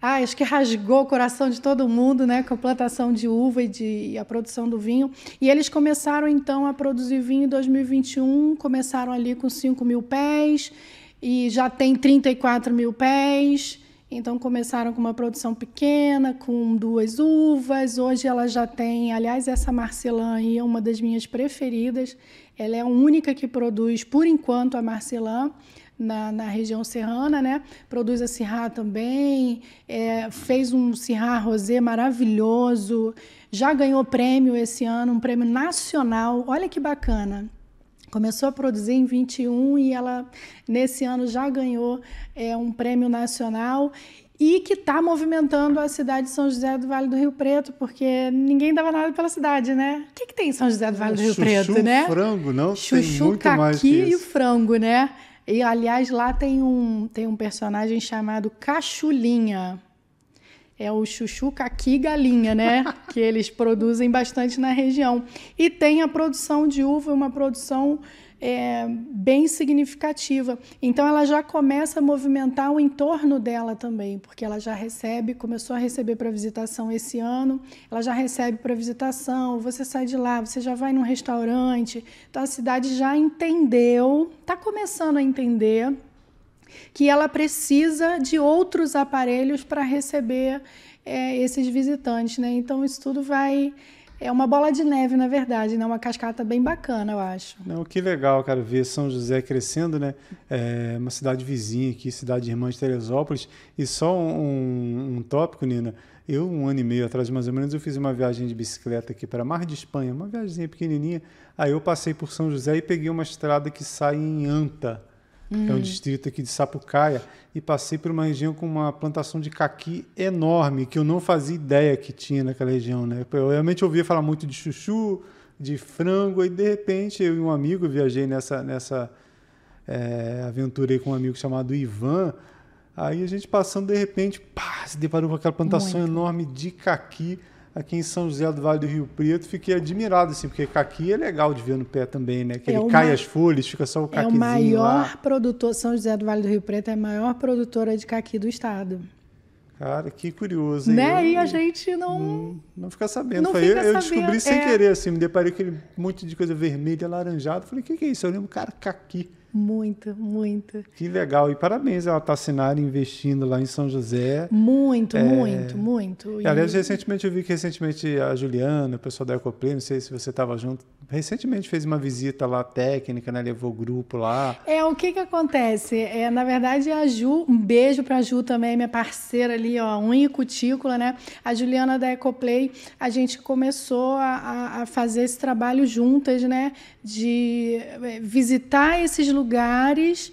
[SPEAKER 2] ah, acho que rasgou o coração de todo mundo, né, com a plantação de uva e, de, e a produção do vinho. E eles começaram então a produzir vinho em 2021, começaram ali com 5 mil pés e já tem 34 mil pés. Então começaram com uma produção pequena, com duas uvas. Hoje ela já tem, aliás, essa Marcelã aí é uma das minhas preferidas. Ela é a única que produz, por enquanto, a Marcelã na, na região serrana, né? Produz a Sirra também, é, fez um Sirra Rosé maravilhoso, já ganhou prêmio esse ano, um prêmio nacional. Olha que bacana. Começou a produzir em 21 e ela, nesse ano, já ganhou é, um prêmio nacional e que está movimentando a cidade de São José do Vale do Rio Preto, porque ninguém dava nada pela cidade, né? O que, que tem em São José do Vale do Rio Chuchu, Preto, né?
[SPEAKER 1] frango, não? Chuchu, tem muito caqui mais e o
[SPEAKER 2] frango, né? E aliás, lá tem um, tem um personagem chamado Cachulinha. É o chuchu, caqui galinha, né? que eles produzem bastante na região. E tem a produção de uva, uma produção é, bem significativa. Então ela já começa a movimentar o entorno dela também, porque ela já recebe, começou a receber para visitação esse ano, ela já recebe para visitação, você sai de lá, você já vai num restaurante. Então a cidade já entendeu, está começando a entender que ela precisa de outros aparelhos para receber é, esses visitantes, né? Então isso tudo vai é uma bola de neve, na verdade, né? Uma cascata bem bacana, eu acho.
[SPEAKER 1] Não, que legal, cara, ver São José crescendo, né? É uma cidade vizinha aqui, cidade irmã de Teresópolis. E só um, um tópico, Nina. Eu, um ano e meio atrás, mais ou menos, eu fiz uma viagem de bicicleta aqui para Mar de Espanha, uma viagemzinha pequenininha. Aí eu passei por São José e peguei uma estrada que sai em Anta. Hum. que é um hum. distrito aqui de Sapucaia, e passei por uma região com uma plantação de caqui enorme, que eu não fazia ideia que tinha naquela região. Né? Eu realmente ouvia falar muito de chuchu, de frango, e de repente eu e um amigo viajei nessa, nessa é, eh, aventurei com um amigo chamado Ivan. Aí a gente passando, de repente, pá, se deparou com aquela plantação muito. enorme de caqui aqui em São José do Vale do Rio Preto, fiquei admirado, assim, porque caqui é legal de ver no pé também, né? Que é ele uma... cai as folhas, fica só o caquizinho É o maior lá.
[SPEAKER 2] produtor, São José do Vale do Rio Preto é a maior produtora de caqui do estado.
[SPEAKER 1] Cara, que curioso, hein? Né? Eu, e a
[SPEAKER 2] gente não...
[SPEAKER 1] Não, não
[SPEAKER 2] fica sabendo. Não fica eu, eu descobri sem é. querer,
[SPEAKER 1] assim, me deparei com aquele monte de coisa vermelha, alaranjada. Falei, o que, que, é isso? Eu lembro, cara, caqui.
[SPEAKER 2] Muito, muito.
[SPEAKER 1] Que legal. E parabéns ela tá assinando investindo lá em São José. Muito, é... muito,
[SPEAKER 2] muito. E, aliás,
[SPEAKER 1] recentemente eu vi que recentemente a Juliana, o pessoal da Ecoplay, não sei se você estava junto, recentemente fez uma visita lá técnica, né? Levou o grupo lá.
[SPEAKER 2] É, o que que acontece? É, na verdade, a Ju, um beijo pra Ju também, minha parceira ali, ó, unha e cutícula, né? A Juliana da Ecoplay, a gente começou a, a fazer esse trabalho juntas, né? De é, visitar esses lugares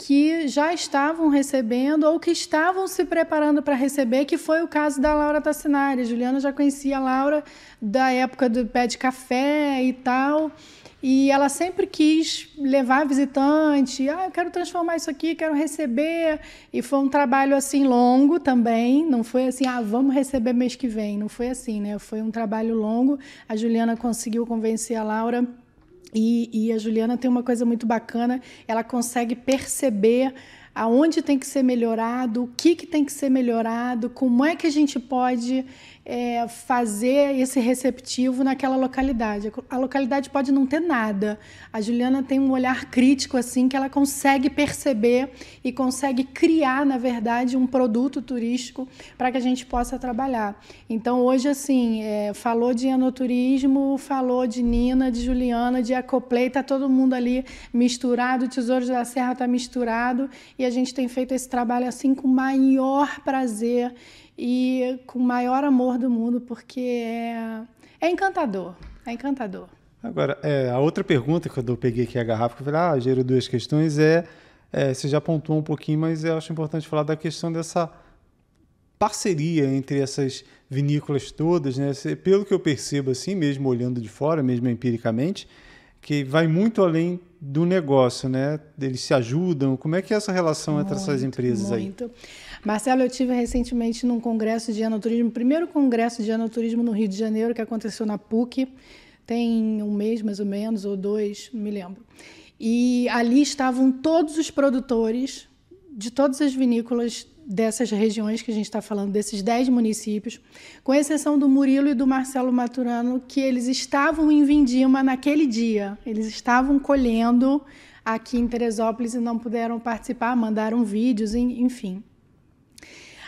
[SPEAKER 2] que já estavam recebendo ou que estavam se preparando para receber, que foi o caso da Laura Tassinari. A Juliana já conhecia a Laura da época do pé de café e tal. E ela sempre quis levar visitante, ah, eu quero transformar isso aqui, quero receber. E foi um trabalho assim longo também, não foi assim, ah, vamos receber mês que vem, não foi assim, né? Foi um trabalho longo. A Juliana conseguiu convencer a Laura e, e a Juliana tem uma coisa muito bacana, ela consegue perceber aonde tem que ser melhorado, o que, que tem que ser melhorado, como é que a gente pode é, fazer esse receptivo naquela localidade. A localidade pode não ter nada. A Juliana tem um olhar crítico assim que ela consegue perceber e consegue criar, na verdade, um produto turístico para que a gente possa trabalhar. Então hoje assim é, falou de enoturismo, falou de Nina, de Juliana, de Acoplay, tá todo mundo ali misturado, Tesouros da Serra tá misturado e a gente tem feito esse trabalho assim com o maior prazer e com o maior amor do mundo, porque é, é encantador, é encantador.
[SPEAKER 1] Agora, é, a outra pergunta que eu peguei aqui a garrafa, que eu falei, ah, gerou duas questões, é, é, você já pontuou um pouquinho, mas eu acho importante falar da questão dessa parceria entre essas vinícolas todas, né? Pelo que eu percebo assim, mesmo olhando de fora, mesmo empiricamente, que vai muito além do negócio, né? Eles se ajudam. Como é que é essa relação muito, entre essas empresas muito. aí?
[SPEAKER 2] Marcelo, eu tive recentemente num congresso de anoturismo, primeiro congresso de anoturismo no Rio de Janeiro que aconteceu na PUC, tem um mês mais ou menos ou dois, não me lembro. E ali estavam todos os produtores de todas as vinícolas dessas regiões que a gente está falando, desses dez municípios, com exceção do Murilo e do Marcelo Maturano, que eles estavam em Vindima naquele dia. Eles estavam colhendo aqui em Teresópolis e não puderam participar, mandaram vídeos, enfim.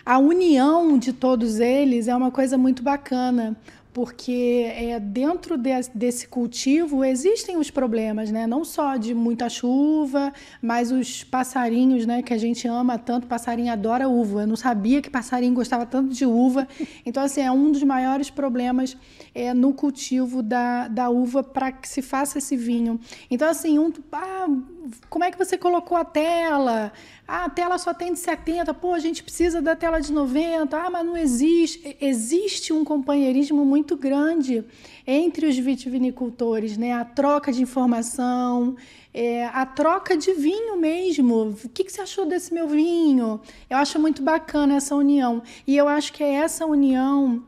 [SPEAKER 2] A união de todos eles é uma coisa muito bacana, porque é, dentro de, desse cultivo existem os problemas, né? Não só de muita chuva, mas os passarinhos, né? Que a gente ama tanto, passarinho adora uva. Eu não sabia que passarinho gostava tanto de uva. Então, assim, é um dos maiores problemas é, no cultivo da, da uva para que se faça esse vinho. Então, assim, um, ah, como é que você colocou a tela? Ah, a tela só tem de 70, pô, a gente precisa da tela de 90, ah, mas não existe. Existe um companheirismo muito grande entre os vitivinicultores, né? A troca de informação, é, a troca de vinho mesmo. O que, que você achou desse meu vinho? Eu acho muito bacana essa união. E eu acho que é essa união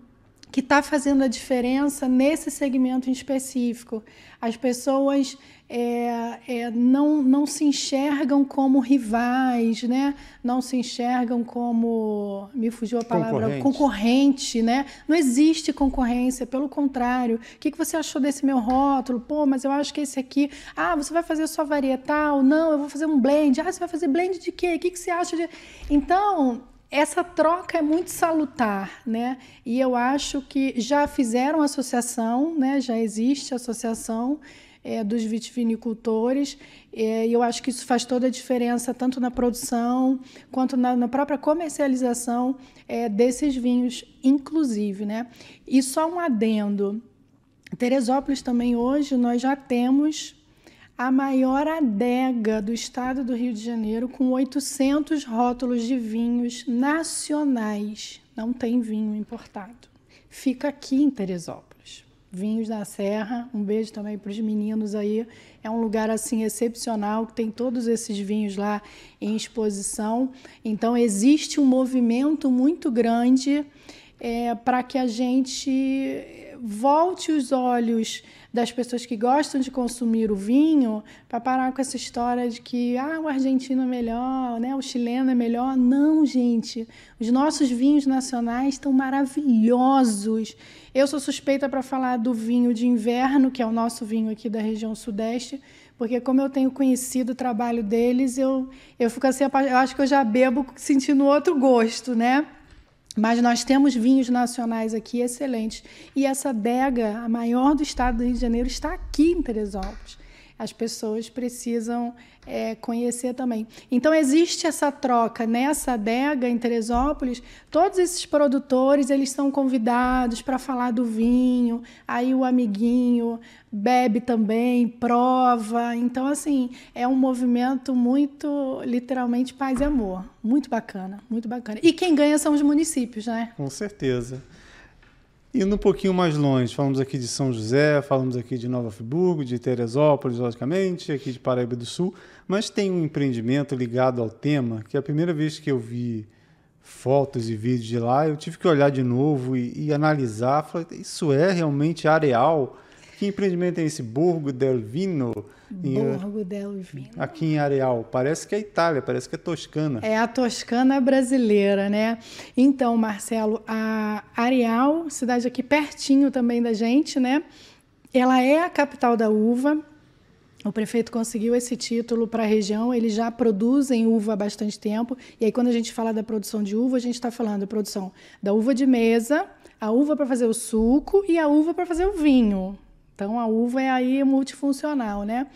[SPEAKER 2] que está fazendo a diferença nesse segmento em específico. As pessoas é, é, não, não se enxergam como rivais, né? não se enxergam como. Me fugiu a palavra. Concorrente, concorrente né? Não existe concorrência, pelo contrário. O que, que você achou desse meu rótulo? Pô, mas eu acho que esse aqui. Ah, você vai fazer só varietal? Não, eu vou fazer um blend. Ah, você vai fazer blend de quê? O que, que você acha de. Então, essa troca é muito salutar, né? E eu acho que já fizeram associação, né? Já existe associação é, dos vitivinicultores. É, e é, eu acho que isso faz toda a diferença, tanto na produção quanto na, na própria comercialização é, desses vinhos, inclusive. Né? E só um adendo. Teresópolis também hoje nós já temos a maior adega do estado do Rio de Janeiro, com 800 rótulos de vinhos nacionais. Não tem vinho importado. Fica aqui em Teresópolis. Vinhos da Serra. Um beijo também para os meninos aí. É um lugar assim excepcional que tem todos esses vinhos lá em exposição. Então existe um movimento muito grande é, para que a gente volte os olhos das pessoas que gostam de consumir o vinho para parar com essa história de que ah, o argentino é melhor, né? o chileno é melhor. Não, gente. Os nossos vinhos nacionais estão maravilhosos eu sou suspeita para falar do vinho de inverno, que é o nosso vinho aqui da região sudeste, porque como eu tenho conhecido o trabalho deles, eu, eu fico assim, eu acho que eu já bebo sentindo outro gosto, né? Mas nós temos vinhos nacionais aqui excelentes. E essa adega, a maior do estado do Rio de Janeiro, está aqui em Teresópolis as pessoas precisam é, conhecer também. Então existe essa troca nessa adega em Teresópolis. Todos esses produtores eles são convidados para falar do vinho. Aí o amiguinho bebe também, prova. Então assim é um movimento muito literalmente paz e amor, muito bacana, muito bacana. E quem ganha são os municípios, né?
[SPEAKER 1] Com certeza. Indo um pouquinho mais longe, falamos aqui de São José, falamos aqui de Nova Friburgo, de Teresópolis, logicamente, aqui de Paraíba do Sul, mas tem um empreendimento ligado ao tema que é a primeira vez que eu vi fotos e vídeos de lá, eu tive que olhar de novo e, e analisar, falei, isso é realmente areal? Que empreendimento é esse? Borgo del Vino. Eh, Borgo
[SPEAKER 2] del Vino.
[SPEAKER 1] Aqui em Areal. Parece que é Itália, parece que é Toscana.
[SPEAKER 2] É a Toscana brasileira, né? Então, Marcelo, a Areal, cidade aqui pertinho também da gente, né? Ela é a capital da uva, o prefeito conseguiu esse título para a região, eles já produzem uva há bastante tempo. E aí, quando a gente fala da produção de uva, a gente está falando da produção da uva de mesa, a uva para fazer o suco e a uva para fazer o vinho. Então a uva é aí multifuncional, né?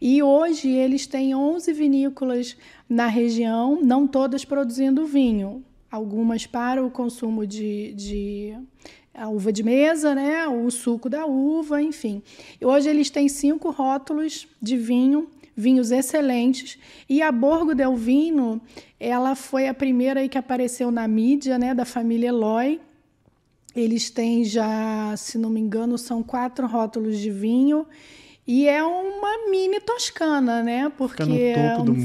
[SPEAKER 2] E hoje eles têm 11 vinícolas na região, não todas produzindo vinho, algumas para o consumo de, de a uva de mesa, né? O suco da uva, enfim. E hoje eles têm cinco rótulos de vinho vinhos excelentes. E a Borgo Del Vino, ela foi a primeira aí que apareceu na mídia, né, da família Eloy, eles têm já, se não me engano, são quatro rótulos de vinho. E é uma mini toscana, né? Porque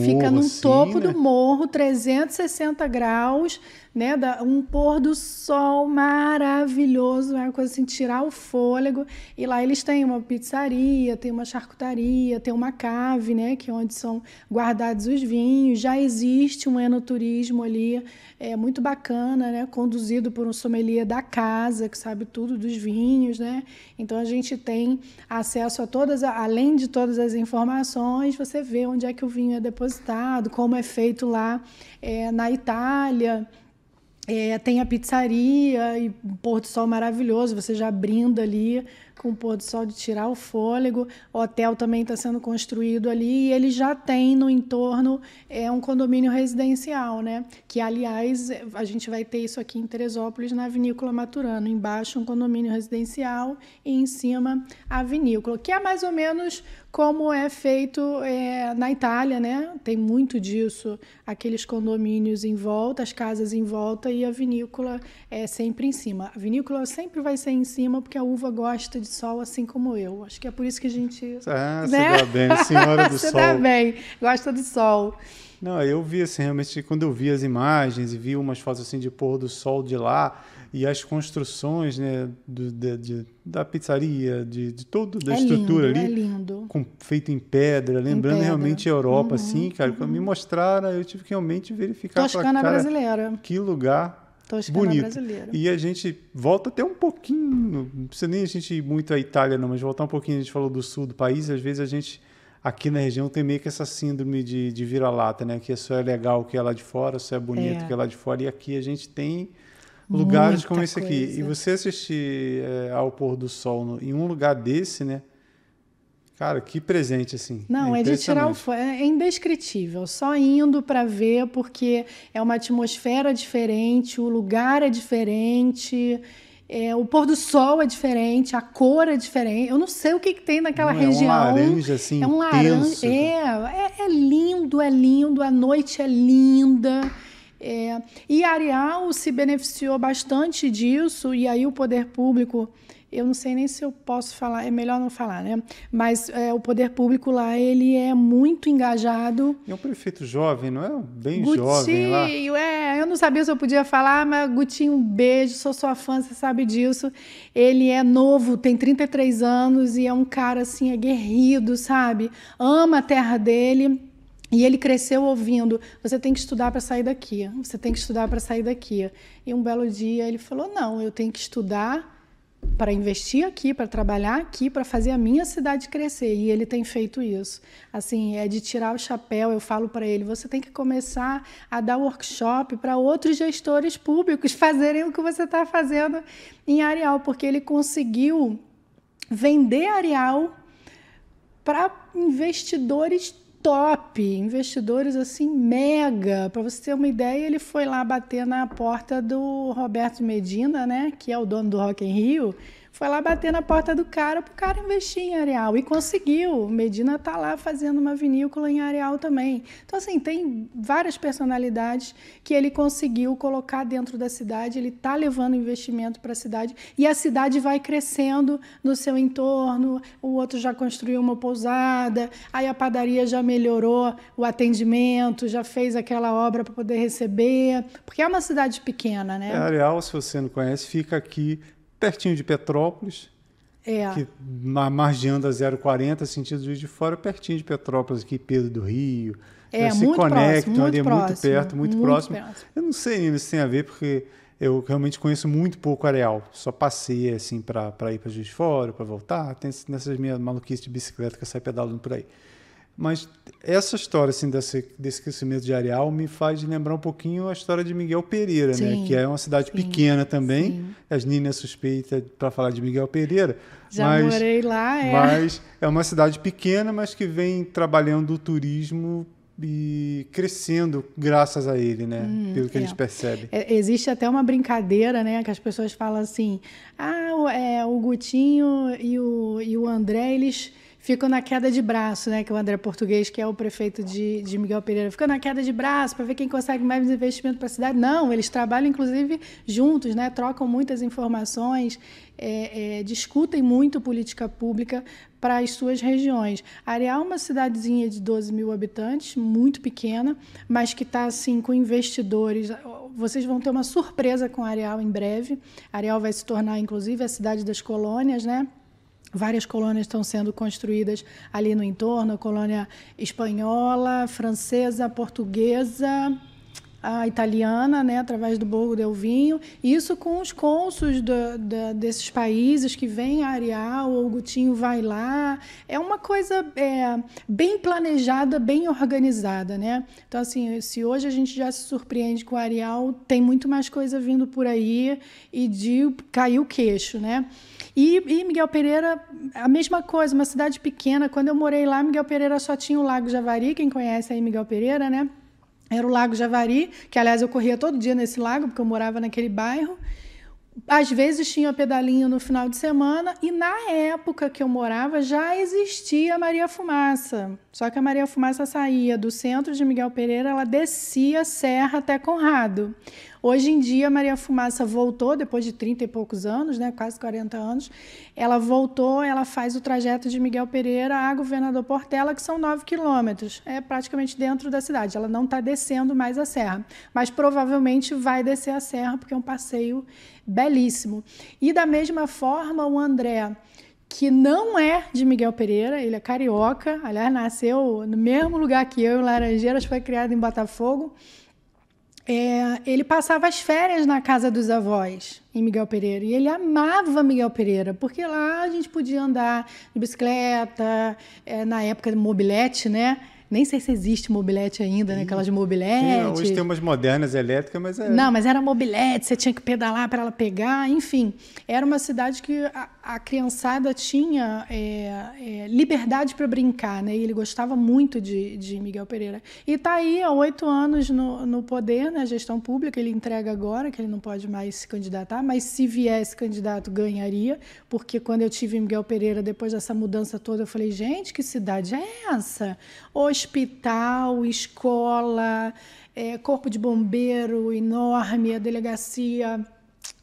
[SPEAKER 2] fica no topo do morro, assim, topo né? do morro 360 graus, né? Um pôr do sol maravilhoso, é uma coisa assim, tirar o fôlego. E lá eles têm uma pizzaria, tem uma charcutaria, tem uma cave, né? Que é onde são guardados os vinhos. Já existe um enoturismo ali, é muito bacana, né? Conduzido por um sommelier da casa, que sabe tudo dos vinhos, né? Então a gente tem acesso a todas, além de todas as informações, você vê onde é que o vinho é depositado, como é feito lá é, na Itália. É, tem a pizzaria e um porto sol maravilhoso, você já brinda ali com o pôr do sol de tirar o fôlego. O hotel também está sendo construído ali e ele já tem no entorno é um condomínio residencial, né? Que aliás a gente vai ter isso aqui em Teresópolis na vinícola Maturano, embaixo um condomínio residencial e em cima a vinícola, que é mais ou menos como é feito é, na Itália, né? Tem muito disso, aqueles condomínios em volta, as casas em volta e a vinícola é sempre em cima. A vinícola sempre vai ser em cima porque a uva gosta de de sol, assim como eu. Acho que é por isso que a gente. Ah, né? você dá bem, senhora do você sol. Você dá bem, gosta do sol.
[SPEAKER 1] Não, eu vi assim, realmente, quando eu vi as imagens e vi umas fotos assim de pôr do sol de lá e as construções, né, do, de, de, da pizzaria, de, de toda a é estrutura lindo, ali. É lindo. Com, feito em pedra, lembrando em pedra. realmente a Europa, uhum, assim, cara. Uhum. Quando me uhum. mostraram, eu tive que realmente verificar. Toscana cara, brasileira. Que lugar é bonito. E a gente volta até um pouquinho, não precisa nem a gente ir muito à Itália, não, mas voltar um pouquinho, a gente falou do sul do país, às vezes a gente aqui na região tem meio que essa síndrome de, de vira-lata, né? Que só é legal o que é lá de fora, só é bonito é. que é lá de fora. E aqui a gente tem lugares Muita como esse coisa. aqui. E você assistir é, ao pôr do sol no, em um lugar desse, né? Cara, que presente, assim. É não, é, é de tirar o fone.
[SPEAKER 2] É indescritível. Só indo para ver, porque é uma atmosfera diferente, o lugar é diferente, é, o pôr do sol é diferente, a cor é diferente. Eu não sei o que, que tem naquela não, região. É um laranja, assim, É um laranja. É, é, é lindo, é lindo. A noite é linda. É. E Areal se beneficiou bastante disso, e aí o poder público eu não sei nem se eu posso falar, é melhor não falar, né? Mas é, o poder público lá, ele é muito engajado.
[SPEAKER 1] É um prefeito jovem, não é? Bem Gutinho, jovem lá.
[SPEAKER 2] é, eu não sabia se eu podia falar, mas Gutinho, um beijo, sou sua fã, você sabe disso. Ele é novo, tem 33 anos e é um cara, assim, aguerrido, sabe? Ama a terra dele. E ele cresceu ouvindo: você tem que estudar para sair daqui, você tem que estudar para sair daqui. E um belo dia ele falou: não, eu tenho que estudar para investir aqui, para trabalhar aqui, para fazer a minha cidade crescer. E ele tem feito isso. Assim, é de tirar o chapéu. Eu falo para ele: você tem que começar a dar workshop para outros gestores públicos fazerem o que você está fazendo em Areal, porque ele conseguiu vender Areal para investidores top, investidores assim mega. Para você ter uma ideia, ele foi lá bater na porta do Roberto Medina, né, que é o dono do Rock in Rio, foi lá bater na porta do cara para o cara investir em areal e conseguiu. Medina está lá fazendo uma vinícola em areal também. Então, assim, tem várias personalidades que ele conseguiu colocar dentro da cidade, ele está levando investimento para a cidade e a cidade vai crescendo no seu entorno. O outro já construiu uma pousada, aí a padaria já melhorou o atendimento, já fez aquela obra para poder receber, porque é uma cidade pequena, né? É,
[SPEAKER 1] areal, se você não conhece, fica aqui pertinho de Petrópolis. É. Que, margeando a 040, sentido Juiz de Fora, pertinho de Petrópolis, aqui, Pedro do Rio. É, né, se muito conectam próximo, ali, é muito perto, muito, muito próximo. próximo. Eu não sei, Nilo, se tem a ver, porque eu realmente conheço muito pouco areal. Só passei assim para ir para Juiz de Fora, para voltar. Tem nessas minhas maluquices de bicicleta que eu saio pedalando por aí. Mas essa história assim, desse, desse crescimento de areal me faz lembrar um pouquinho a história de Miguel Pereira, né? sim, né? que é uma cidade sim, pequena também. Sim. As Nina suspeitas é suspeita para falar de Miguel Pereira. Já mas, morei lá, é. Mas é uma cidade pequena, mas que vem trabalhando o turismo e crescendo graças a ele, né? Hum, Pelo que é. a gente percebe.
[SPEAKER 2] É, existe até uma brincadeira, né? Que as pessoas falam assim: ah, o, é, o Gutinho e o, e o André, eles ficam na queda de braço, né? Que o André Português, que é o prefeito de, de Miguel Pereira, ficam na queda de braço para ver quem consegue mais investimento para a cidade. Não, eles trabalham, inclusive, juntos, né? Trocam muitas informações, é, é, discutem muito política pública para as suas regiões. Areal é uma cidadezinha de 12 mil habitantes, muito pequena, mas que está assim com investidores. Vocês vão ter uma surpresa com Areal em breve. Areal vai se tornar, inclusive, a cidade das colônias, né? Várias colônias estão sendo construídas ali no entorno, colônia espanhola, francesa, portuguesa, a italiana, né, através do Borgo del Vinho, isso com os cônsuls desses países que vêm a Areal, ou o Gutinho vai lá. É uma coisa é, bem planejada, bem organizada. Né? Então, assim, se hoje a gente já se surpreende com o Areal, tem muito mais coisa vindo por aí e de cair o queixo. Né? E, e, Miguel Pereira, a mesma coisa, uma cidade pequena. Quando eu morei lá, Miguel Pereira só tinha o Lago Javari, quem conhece aí Miguel Pereira, né? Era o Lago Javari, que aliás eu corria todo dia nesse lago, porque eu morava naquele bairro. Às vezes tinha pedalinho no final de semana, e na época que eu morava já existia a Maria Fumaça. Só que a Maria Fumaça saía do centro de Miguel Pereira, ela descia a serra até Conrado. Hoje em dia, Maria Fumaça voltou, depois de 30 e poucos anos, né, quase 40 anos, ela voltou, ela faz o trajeto de Miguel Pereira a Governador Portela, que são 9 quilômetros, é praticamente dentro da cidade. Ela não está descendo mais a serra, mas provavelmente vai descer a serra, porque é um passeio belíssimo. E da mesma forma, o André que não é de Miguel Pereira, ele é carioca, aliás, nasceu no mesmo lugar que eu, em Laranjeiras, foi criado em Botafogo, é, ele passava as férias na casa dos avós, em Miguel Pereira. E ele amava Miguel Pereira, porque lá a gente podia andar de bicicleta, é, na época de mobilete, né? Nem sei se existe mobilete ainda, né? Aquelas mobiletes. Hoje tem
[SPEAKER 1] umas modernas elétricas, mas é... Não, mas
[SPEAKER 2] era mobilete, você tinha que pedalar para ela pegar, enfim. Era uma cidade que a criançada tinha é, é, liberdade para brincar, né? E ele gostava muito de, de Miguel Pereira. E está aí há oito anos no, no poder, na né? gestão pública. Ele entrega agora, que ele não pode mais se candidatar, mas se viesse candidato, ganharia. Porque quando eu tive Miguel Pereira, depois dessa mudança toda, eu falei: gente, que cidade é essa? Hospital, escola, é, corpo de bombeiro enorme, a delegacia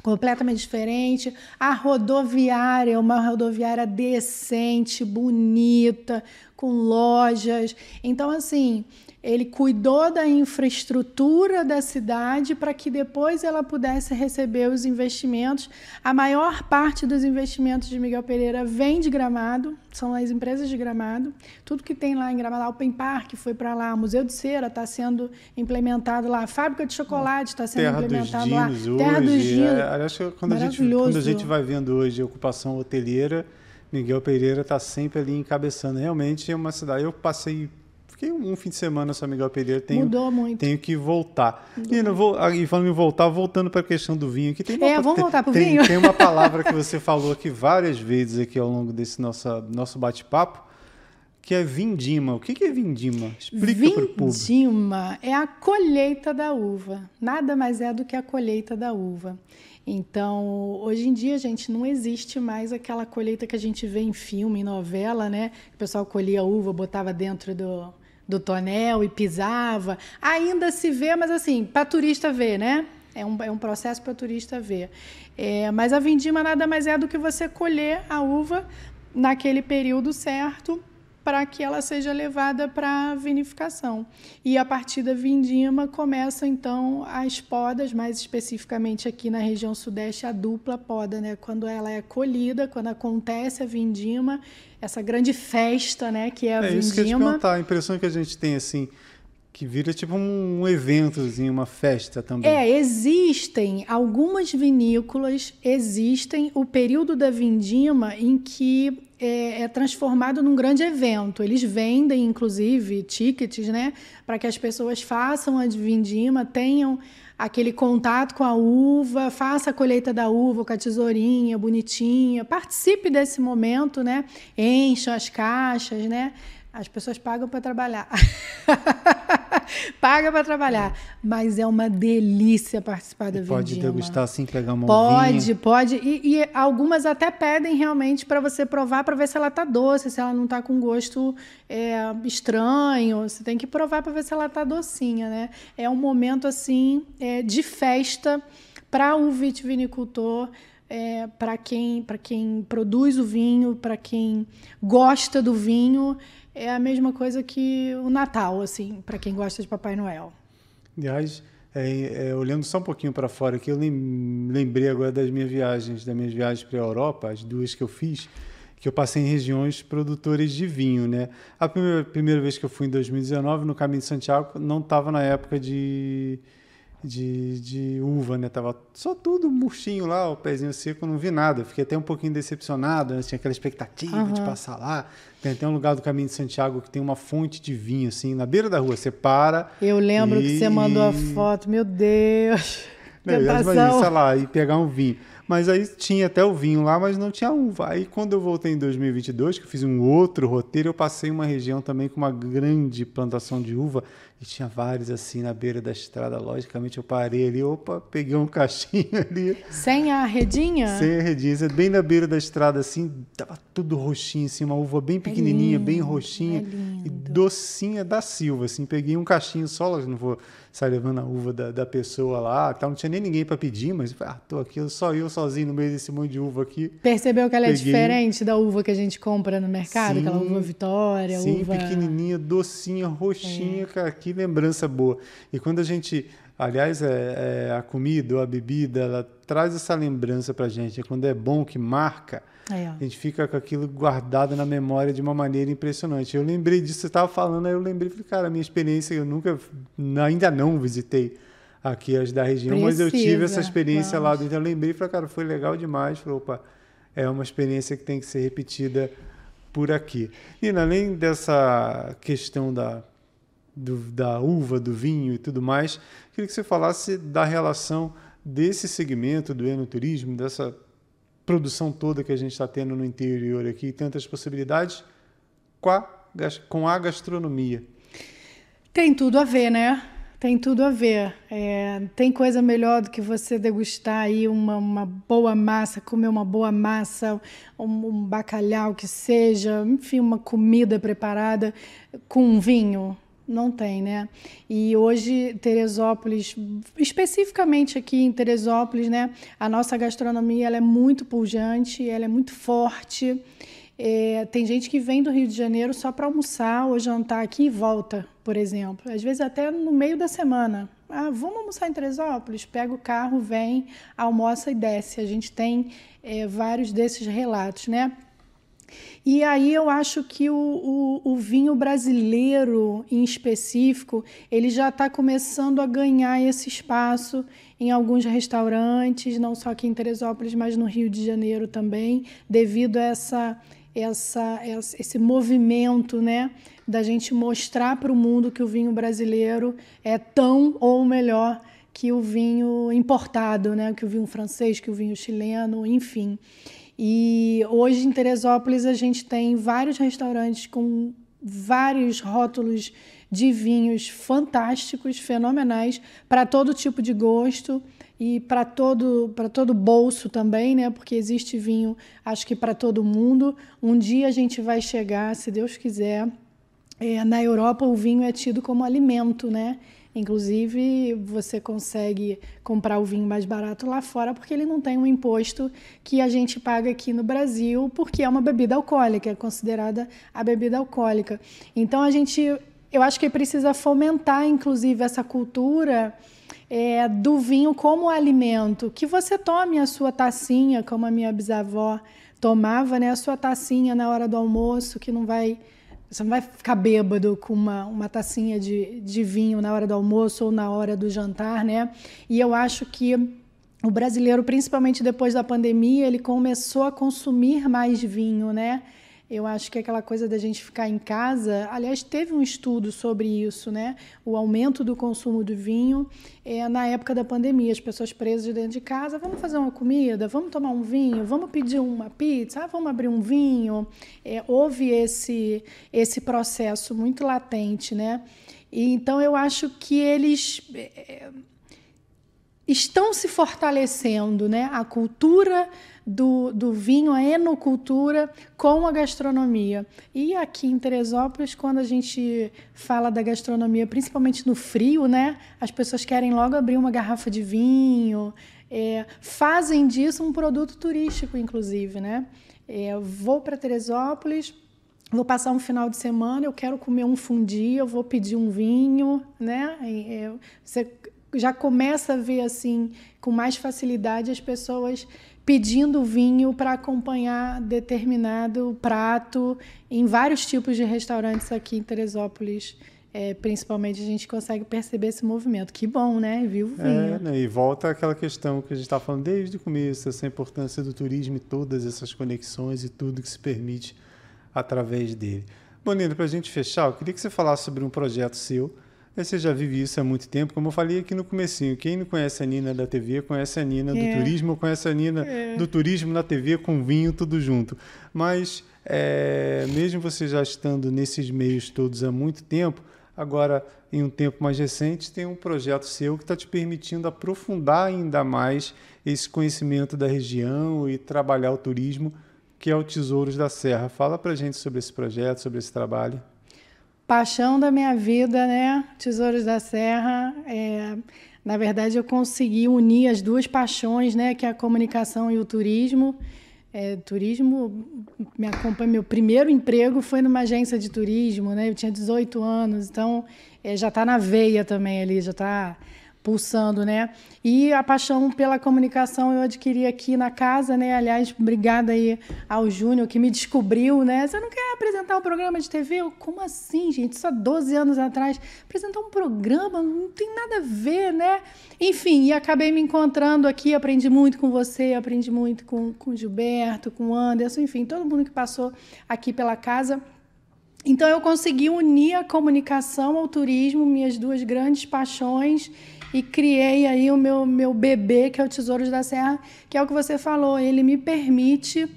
[SPEAKER 2] completamente diferente. A rodoviária, é uma rodoviária decente, bonita, com lojas. Então, assim, ele cuidou da infraestrutura da cidade para que depois ela pudesse receber os investimentos. A maior parte dos investimentos de Miguel Pereira vem de Gramado, são as empresas de Gramado. Tudo que tem lá em Gramado, Open Park foi para lá, Museu de Cera está sendo implementado lá, a fábrica de chocolate está sendo Terra implementado lá, hoje, Terra dos é, Dinos.
[SPEAKER 1] Maravilhoso. quando a, gente, quando a gente vai vendo hoje a ocupação hoteleira, Miguel Pereira está sempre ali encabeçando. Realmente é uma cidade. Eu passei tem um fim de semana seu Miguel Pereira. Tenho, Mudou muito. Tenho que voltar. Mudou e, vou, ah, e falando em voltar, voltando para a questão do vinho. Que tem uma, é, vamos voltar para o vinho. Tem uma palavra que você falou aqui várias vezes aqui ao longo desse nossa, nosso bate-papo, que é vindima. O que, que é vindima? Explica para o público.
[SPEAKER 2] Vindima é a colheita da uva. Nada mais é do que a colheita da uva. Então, hoje em dia, gente, não existe mais aquela colheita que a gente vê em filme, em novela, né? O pessoal colhia uva, botava dentro do, do tonel e pisava. Ainda se vê, mas assim, para turista ver, né? É um, é um processo para turista ver. É, mas a vindima nada mais é do que você colher a uva naquele período certo para que ela seja levada para a vinificação. E a partir da vindima começam então as podas, mais especificamente aqui na região sudeste, a dupla poda, né? Quando ela é colhida, quando acontece a vindima, essa grande festa, né, que é a é, vindima. É isso que eu te perguntar,
[SPEAKER 1] a impressão que a gente tem assim, que vira tipo um eventozinho, uma festa também. É,
[SPEAKER 2] existem algumas vinícolas, existem o período da vindima em que é, é transformado num grande evento. Eles vendem, inclusive, tickets, né? Para que as pessoas façam a vindima, tenham aquele contato com a uva, faça a colheita da uva com a tesourinha bonitinha, participe desse momento, né? Encha as caixas, né? As pessoas pagam para trabalhar. Paga para trabalhar. É. Mas é uma delícia participar da e Pode degustar
[SPEAKER 1] assim, pegar uma Pode, ovinha.
[SPEAKER 2] pode. E, e, algumas até pedem realmente para você provar, para ver se ela tá doce, se ela não tá com gosto é, estranho. Você tem que provar para ver se ela tá docinha, né? É um momento assim é, de festa para o vitivinicultor. É, para quem, quem produz o vinho, para quem gosta do vinho, é a mesma coisa que o Natal, assim, para quem gosta de Papai Noel.
[SPEAKER 1] Aliás, é, é, olhando só um pouquinho para fora aqui, eu lembrei agora das minhas viagens, das minhas viagens para a Europa, as duas que eu fiz, que eu passei em regiões produtoras de vinho, né? A primeira, primeira vez que eu fui em 2019, no Caminho de Santiago, não estava na época de de, de uva, né? Tava só tudo murchinho lá, o pezinho seco, não vi nada. fiquei até um pouquinho decepcionado, né? tinha aquela expectativa uhum. de passar lá. Tem até um lugar do Caminho de Santiago que tem uma fonte de vinho, assim, na beira da rua. Você para. Eu lembro e... que você mandou a
[SPEAKER 2] foto, meu Deus. Não, imagina, sei
[SPEAKER 1] lá, e pegar um vinho. Mas aí tinha até o vinho lá, mas não tinha uva. Aí quando eu voltei em 2022, que eu fiz um outro roteiro, eu passei uma região também com uma grande plantação de uva e tinha vários assim na beira da estrada. Logicamente eu parei ali, opa, peguei um caixinho ali.
[SPEAKER 2] Sem a redinha? Sem
[SPEAKER 1] a redinha. Bem na beira da estrada, assim, tava tudo roxinho, assim, uma uva bem é pequenininha, é bem roxinha. É e docinha da Silva, assim. Peguei um caixinho só, não vou sair levando a uva da, da pessoa lá. Tal. Não tinha nem ninguém para pedir, mas ah, tô aqui, só eu sozinho no meio desse monte de uva aqui. Percebeu
[SPEAKER 2] que ela é peguei... é diferente da uva que a gente compra no mercado? Sim, aquela uva Vitória, sim, uva...
[SPEAKER 1] pequenininha, docinha, roxinha, é. cara. Que lembrança boa. E quando a gente, aliás, é, é a comida ou a bebida, ela traz essa lembrança para gente. É quando é bom que marca, é. a gente fica com aquilo guardado na memória de uma maneira impressionante. Eu lembrei disso, você estava falando, aí eu lembrei, falei, cara, a minha experiência, eu nunca, ainda não visitei aqui as da região, Precisa, mas eu tive essa experiência vamos. lá dentro. Eu lembrei e falei, cara, foi legal demais. Falei, opa, é uma experiência que tem que ser repetida por aqui. E além dessa questão da do, da uva, do vinho e tudo mais. Queria que você falasse da relação desse segmento do enoturismo, dessa produção toda que a gente está tendo no interior aqui, tantas possibilidades com a, com a gastronomia.
[SPEAKER 2] Tem tudo a ver, né? Tem tudo a ver. É, tem coisa melhor do que você degustar aí uma, uma boa massa, comer uma boa massa, um, um bacalhau que seja, enfim, uma comida preparada com um vinho. Não tem, né? E hoje, Teresópolis, especificamente aqui em Teresópolis, né? A nossa gastronomia ela é muito pujante, ela é muito forte. É, tem gente que vem do Rio de Janeiro só para almoçar ou jantar aqui e volta, por exemplo. Às vezes até no meio da semana. Ah, vamos almoçar em Teresópolis? Pega o carro, vem, almoça e desce. A gente tem é, vários desses relatos, né? E aí eu acho que o, o, o vinho brasileiro, em específico, ele já está começando a ganhar esse espaço em alguns restaurantes, não só aqui em Teresópolis, mas no Rio de Janeiro também, devido a essa, essa, esse movimento, né? Da gente mostrar para o mundo que o vinho brasileiro é tão ou melhor que o vinho importado, né? Que o vinho francês, que o vinho chileno, enfim. E hoje em Teresópolis a gente tem vários restaurantes com vários rótulos de vinhos fantásticos, fenomenais, para todo tipo de gosto e para todo para todo bolso também, né? Porque existe vinho, acho que para todo mundo. Um dia a gente vai chegar, se Deus quiser, é, na Europa o vinho é tido como alimento, né? Inclusive, você consegue comprar o vinho mais barato lá fora porque ele não tem um imposto que a gente paga aqui no Brasil, porque é uma bebida alcoólica, é considerada a bebida alcoólica. Então, a gente, eu acho que precisa fomentar, inclusive, essa cultura. É, do vinho como alimento, que você tome a sua tacinha, como a minha bisavó tomava, né, a sua tacinha na hora do almoço, que não vai você não vai ficar bêbado com uma, uma tacinha de, de vinho na hora do almoço ou na hora do jantar, né? E eu acho que o brasileiro, principalmente depois da pandemia, ele começou a consumir mais vinho, né? Eu acho que aquela coisa da gente ficar em casa, aliás, teve um estudo sobre isso, né? O aumento do consumo do vinho é, na época da pandemia, as pessoas presas dentro de casa, vamos fazer uma comida, vamos tomar um vinho, vamos pedir uma pizza, ah, vamos abrir um vinho. É, houve esse esse processo muito latente, né? E, então eu acho que eles é, estão se fortalecendo, né? A cultura do, do vinho, a enocultura com a gastronomia. E aqui em Teresópolis, quando a gente fala da gastronomia, principalmente no frio, né? As pessoas querem logo abrir uma garrafa de vinho, é, fazem disso um produto turístico, inclusive, né? É, vou para Teresópolis, vou passar um final de semana, eu quero comer um fundi, eu vou pedir um vinho, né? É, você já começa a ver assim com mais facilidade as pessoas pedindo vinho para acompanhar determinado prato em vários tipos de restaurantes aqui em Teresópolis. É, principalmente a gente consegue perceber esse movimento. Que bom, né? Viu o é, vinho. É,
[SPEAKER 1] né? E volta aquela questão que a gente está falando desde o começo, essa importância do turismo e todas essas conexões e tudo que se permite através dele. Bonino, para a gente fechar, eu queria que você falasse sobre um projeto seu você já vive isso há muito tempo, como eu falei aqui no comecinho. Quem não conhece a Nina da TV, conhece a Nina é. do turismo, conhece a Nina é. do turismo na TV com vinho, tudo junto. Mas é, mesmo você já estando nesses meios todos há muito tempo, agora em um tempo mais recente tem um projeto seu que está te permitindo aprofundar ainda mais esse conhecimento da região e trabalhar o turismo, que é o Tesouros da Serra. Fala para gente sobre esse projeto, sobre esse trabalho
[SPEAKER 2] paixão da minha vida, né? Tesouros da Serra. É, na verdade, eu consegui unir as duas paixões, né? Que é a comunicação e o turismo. É, turismo, acompanha. meu primeiro emprego foi numa agência de turismo, né? Eu tinha 18 anos, então é, já está na veia também ali, já está pulsando, né? E a paixão pela comunicação eu adquiri aqui na casa, né? Aliás, obrigada aí ao Júnior que me descobriu, né? Você não quer apresentar um programa de TV? Eu, como assim, gente? Só 12 anos atrás, apresentar um programa não tem nada a ver, né? Enfim, e acabei me encontrando aqui, aprendi muito com você, aprendi muito com com Gilberto, com Anderson, enfim, todo mundo que passou aqui pela casa. Então eu consegui unir a comunicação ao turismo, minhas duas grandes paixões e criei aí o meu, meu bebê, que é o Tesouros da Serra, que é o que você falou, ele me permite.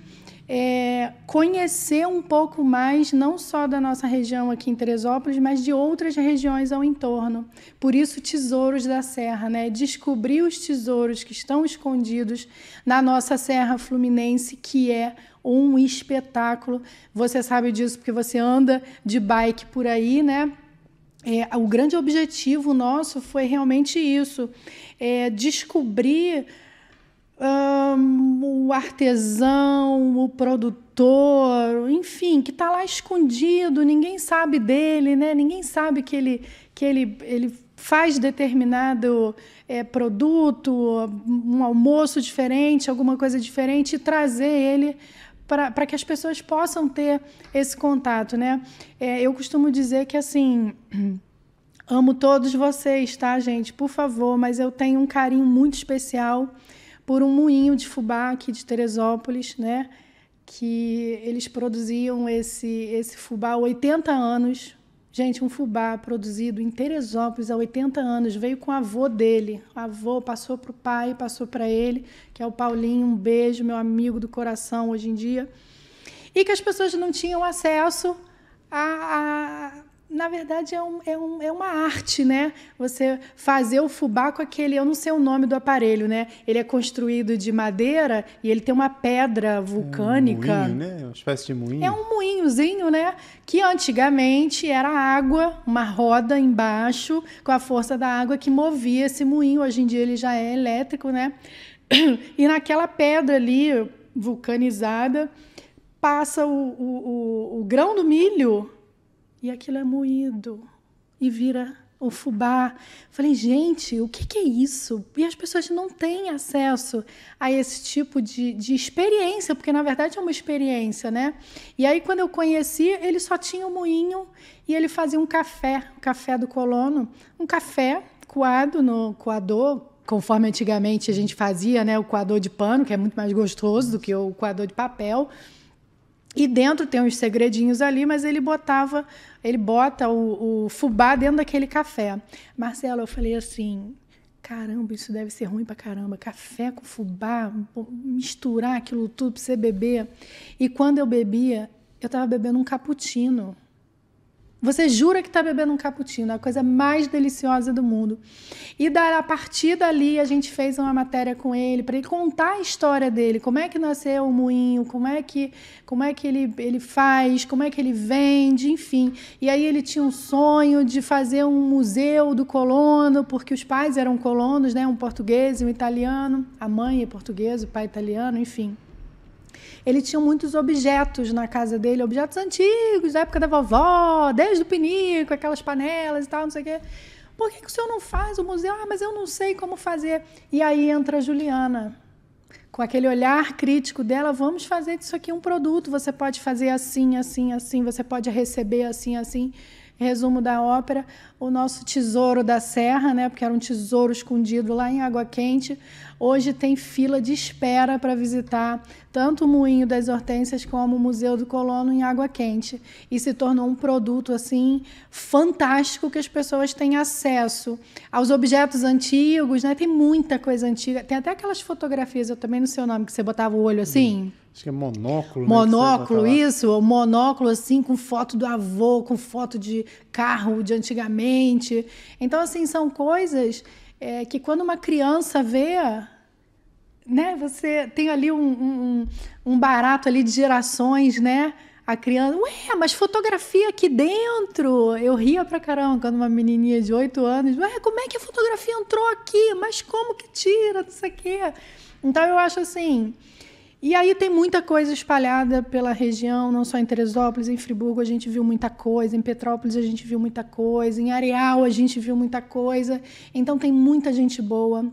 [SPEAKER 2] É, conhecer um pouco mais, não só da nossa região aqui em Teresópolis, mas de outras regiões ao entorno. Por isso, Tesouros da Serra, né? Descobrir os tesouros que estão escondidos na nossa Serra Fluminense, que é um espetáculo. Você sabe disso porque você anda de bike por aí, né? É, o grande objetivo nosso foi realmente isso: é, descobrir um, o artesão, o produtor, enfim, que está lá escondido, ninguém sabe dele, né? ninguém sabe que ele, que ele, ele faz determinado é, produto, um almoço diferente, alguma coisa diferente, e trazer ele para que as pessoas possam ter esse contato, né? É, eu costumo dizer que assim. Amo todos vocês, tá, gente? Por favor, mas eu tenho um carinho muito especial por um moinho de fubá aqui de Teresópolis, né? Que eles produziam esse, esse fubá há 80 anos, Gente, um fubá produzido em Teresópolis há 80 anos, veio com o avô dele. O avô passou para o pai, passou para ele, que é o Paulinho, um beijo, meu amigo do coração hoje em dia. E que as pessoas não tinham acesso a, a na verdade, é, um, é, um, é uma arte, né? Você fazer o fubá com aquele. Eu não sei o nome do aparelho, né? Ele é construído de madeira e ele tem uma pedra vulcânica. Um moinho, né?
[SPEAKER 1] Uma espécie de moinho. É
[SPEAKER 2] um moinhozinho, né? Que antigamente era água, uma roda embaixo, com a força da água que movia esse moinho. Hoje em dia ele já é elétrico, né? E naquela pedra ali, vulcanizada, passa o, o, o, o grão do milho e aquilo é moído e vira o fubá. Falei, gente, o que, que, é isso? E as pessoas não têm acesso a esse tipo de, de experiência, porque na verdade é uma experiência, né? E aí, quando eu conheci, ele só tinha o um moinho e ele fazia um café, o café do colono, um café coado no coador, conforme antigamente a gente fazia, né? O coador de pano, que é muito mais gostoso do que o coador de papel. E dentro tem uns segredinhos ali, mas ele botava, ele bota o, o fubá dentro daquele café. Marcelo, eu falei assim, caramba, isso deve ser ruim pra caramba. Café com fubá, misturar aquilo tudo pra você beber. E quando eu bebia, eu tava bebendo um cappuccino. Você jura que está bebendo um cappuccino, é a coisa mais deliciosa do mundo. E da, a partir dali a gente fez uma matéria com ele para ele contar a história dele, como é que nasceu o moinho, como é que, como é que ele, ele faz, como é que ele vende, enfim. E aí ele tinha um sonho de fazer um museu do colono, porque os pais eram colonos, né, um português e um italiano, a mãe é portuguesa, o pai é italiano, enfim. Ele tinha muitos objetos na casa dele, objetos antigos, da época da vovó, desde o pinico, aquelas panelas e tal, não sei o quê. Por que, que o senhor não faz o museu? Ah, mas eu não sei como fazer. E aí entra a Juliana, com aquele olhar crítico dela, vamos fazer disso aqui um produto. Você pode fazer assim, assim, assim, você pode receber assim, assim. Resumo da ópera, o nosso tesouro da serra, né? Porque era um tesouro escondido lá em Água Quente, Hoje tem fila de espera para visitar tanto o Moinho das Hortênsias como o Museu do Colono em Água Quente. E se tornou um produto assim fantástico que as pessoas têm acesso aos objetos antigos, né? Tem muita coisa antiga. Tem até aquelas fotografias, eu também não sei o nome, que você botava o olho assim.
[SPEAKER 1] Acho que é monóculo. Né, monóculo, né, isso.
[SPEAKER 2] Monóculo, assim, com foto do avô, com foto de carro de antigamente. Então, assim, são coisas é, que quando uma criança vê, né, você tem ali um, um, um barato ali de gerações, né? a criança, ué, mas fotografia aqui dentro. Eu ria pra caramba quando uma menininha de 8 anos, ué, como é que a fotografia entrou aqui? Mas como que tira? Não sei o quê. Então eu acho assim, e aí tem muita coisa espalhada pela região, não só em Teresópolis, em Friburgo a gente viu muita coisa, em Petrópolis a gente viu muita coisa, em Areal a gente viu muita coisa. Então tem muita gente boa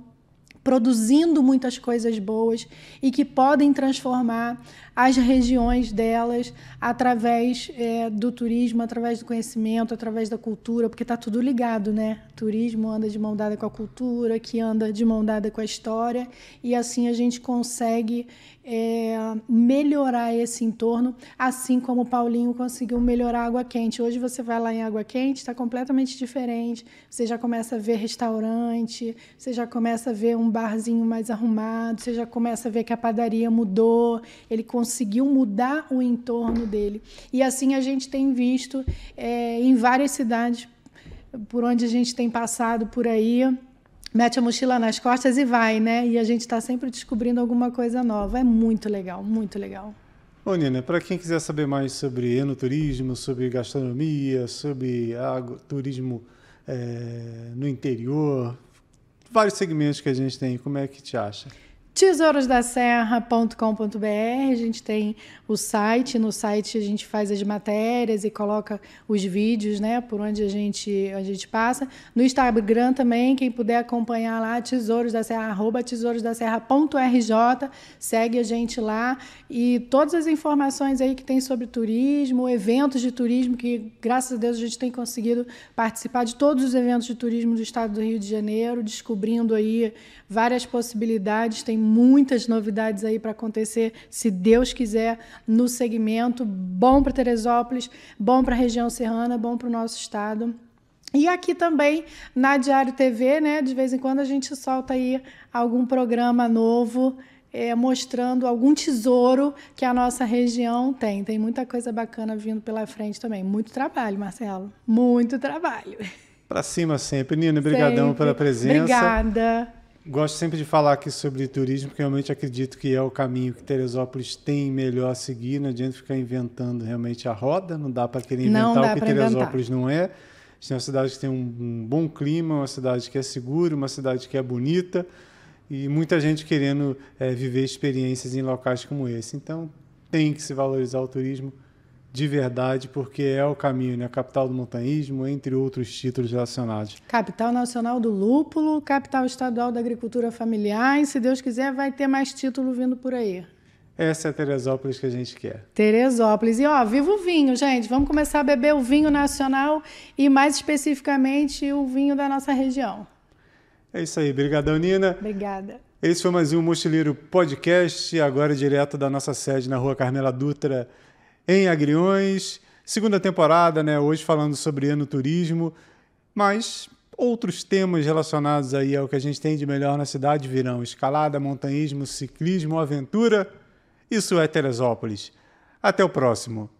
[SPEAKER 2] produzindo muitas coisas boas e que podem transformar as regiões delas através é, do turismo, através do conhecimento, através da cultura, porque está tudo ligado, né? Turismo anda de mão dada com a cultura, que anda de mão dada com a história, e assim a gente consegue é, melhorar esse entorno, assim como o Paulinho conseguiu melhorar a água quente. Hoje você vai lá em água quente, está completamente diferente. Você já começa a ver restaurante, você já começa a ver um barzinho mais arrumado, você já começa a ver que a padaria mudou, ele conseguiu conseguiu mudar o entorno dele. E assim a gente tem visto é, em várias cidades por onde a gente tem passado por aí. Mete a mochila nas costas e vai, né? E a gente está sempre descobrindo alguma coisa nova. É muito legal, muito legal.
[SPEAKER 1] Bom, Nina, para quem quiser saber mais sobre enoturismo, sobre gastronomia, sobre turismo é, no interior, vários segmentos que a gente tem, como é que te acha?
[SPEAKER 2] tesourosdaserra.com.br. A gente tem o site, no site a gente faz as matérias e coloca os vídeos, né, por onde a gente, a gente passa. No Instagram também, quem puder acompanhar lá, Tesouros arroba segue a gente lá e todas as informações aí que tem sobre turismo, eventos de turismo, que graças a Deus a gente tem conseguido participar de todos os eventos de turismo do estado do Rio de Janeiro, descobrindo aí várias possibilidades, tem muitas novidades aí para acontecer, se Deus quiser, no segmento. Bom para Teresópolis, bom para a região serrana, bom para o nosso estado. E aqui também na Diário TV, né? De vez em quando a gente solta aí algum programa novo. É, mostrando algum tesouro que a nossa região tem. Tem muita coisa bacana vindo pela frente também. Muito trabalho, Marcelo. Muito trabalho.
[SPEAKER 1] Para cima sempre, Nina. Obrigadão pela presença. Obrigada gosto sempre de falar aqui sobre turismo, porque realmente acredito que é o caminho que Teresópolis tem melhor a seguir. Não adianta ficar inventando realmente a roda, não dá para querer inventar o que Teresópolis inventar. não é. A gente é uma cidade que tem um, um bom clima, uma cidade que é segura, uma cidade que é bonita e muita gente querendo é, viver experiências em locais como esse. Então, tem que se valorizar o turismo de verdade, porque é o caminho, né? Capital do montanhismo, entre outros títulos relacionados. Capital Nacional do
[SPEAKER 2] Lúpulo, Capital Estadual da Agricultura Familiar, e se Deus quiser, vai ter mais título vindo por aí.
[SPEAKER 1] Essa é a Teresópolis que a gente quer.
[SPEAKER 2] Teresópolis. E ó, viva o vinho, gente. Vamos começar a beber o vinho nacional e mais especificamente o vinho da nossa região.
[SPEAKER 1] É isso aí. Obrigadão, Nina. Obrigada. Esse foi mais um Mochileiro Podcast, agora direto da nossa sede na Rua Carmela Dutra, em Agriões. Segunda temporada, né? Hoje falando sobre enoturismo, mas outros temas relacionados aí ao que a gente tem de melhor na cidade virão: escalada, montanhismo, ciclismo, aventura. Isso é Teresópolis. Até o próximo.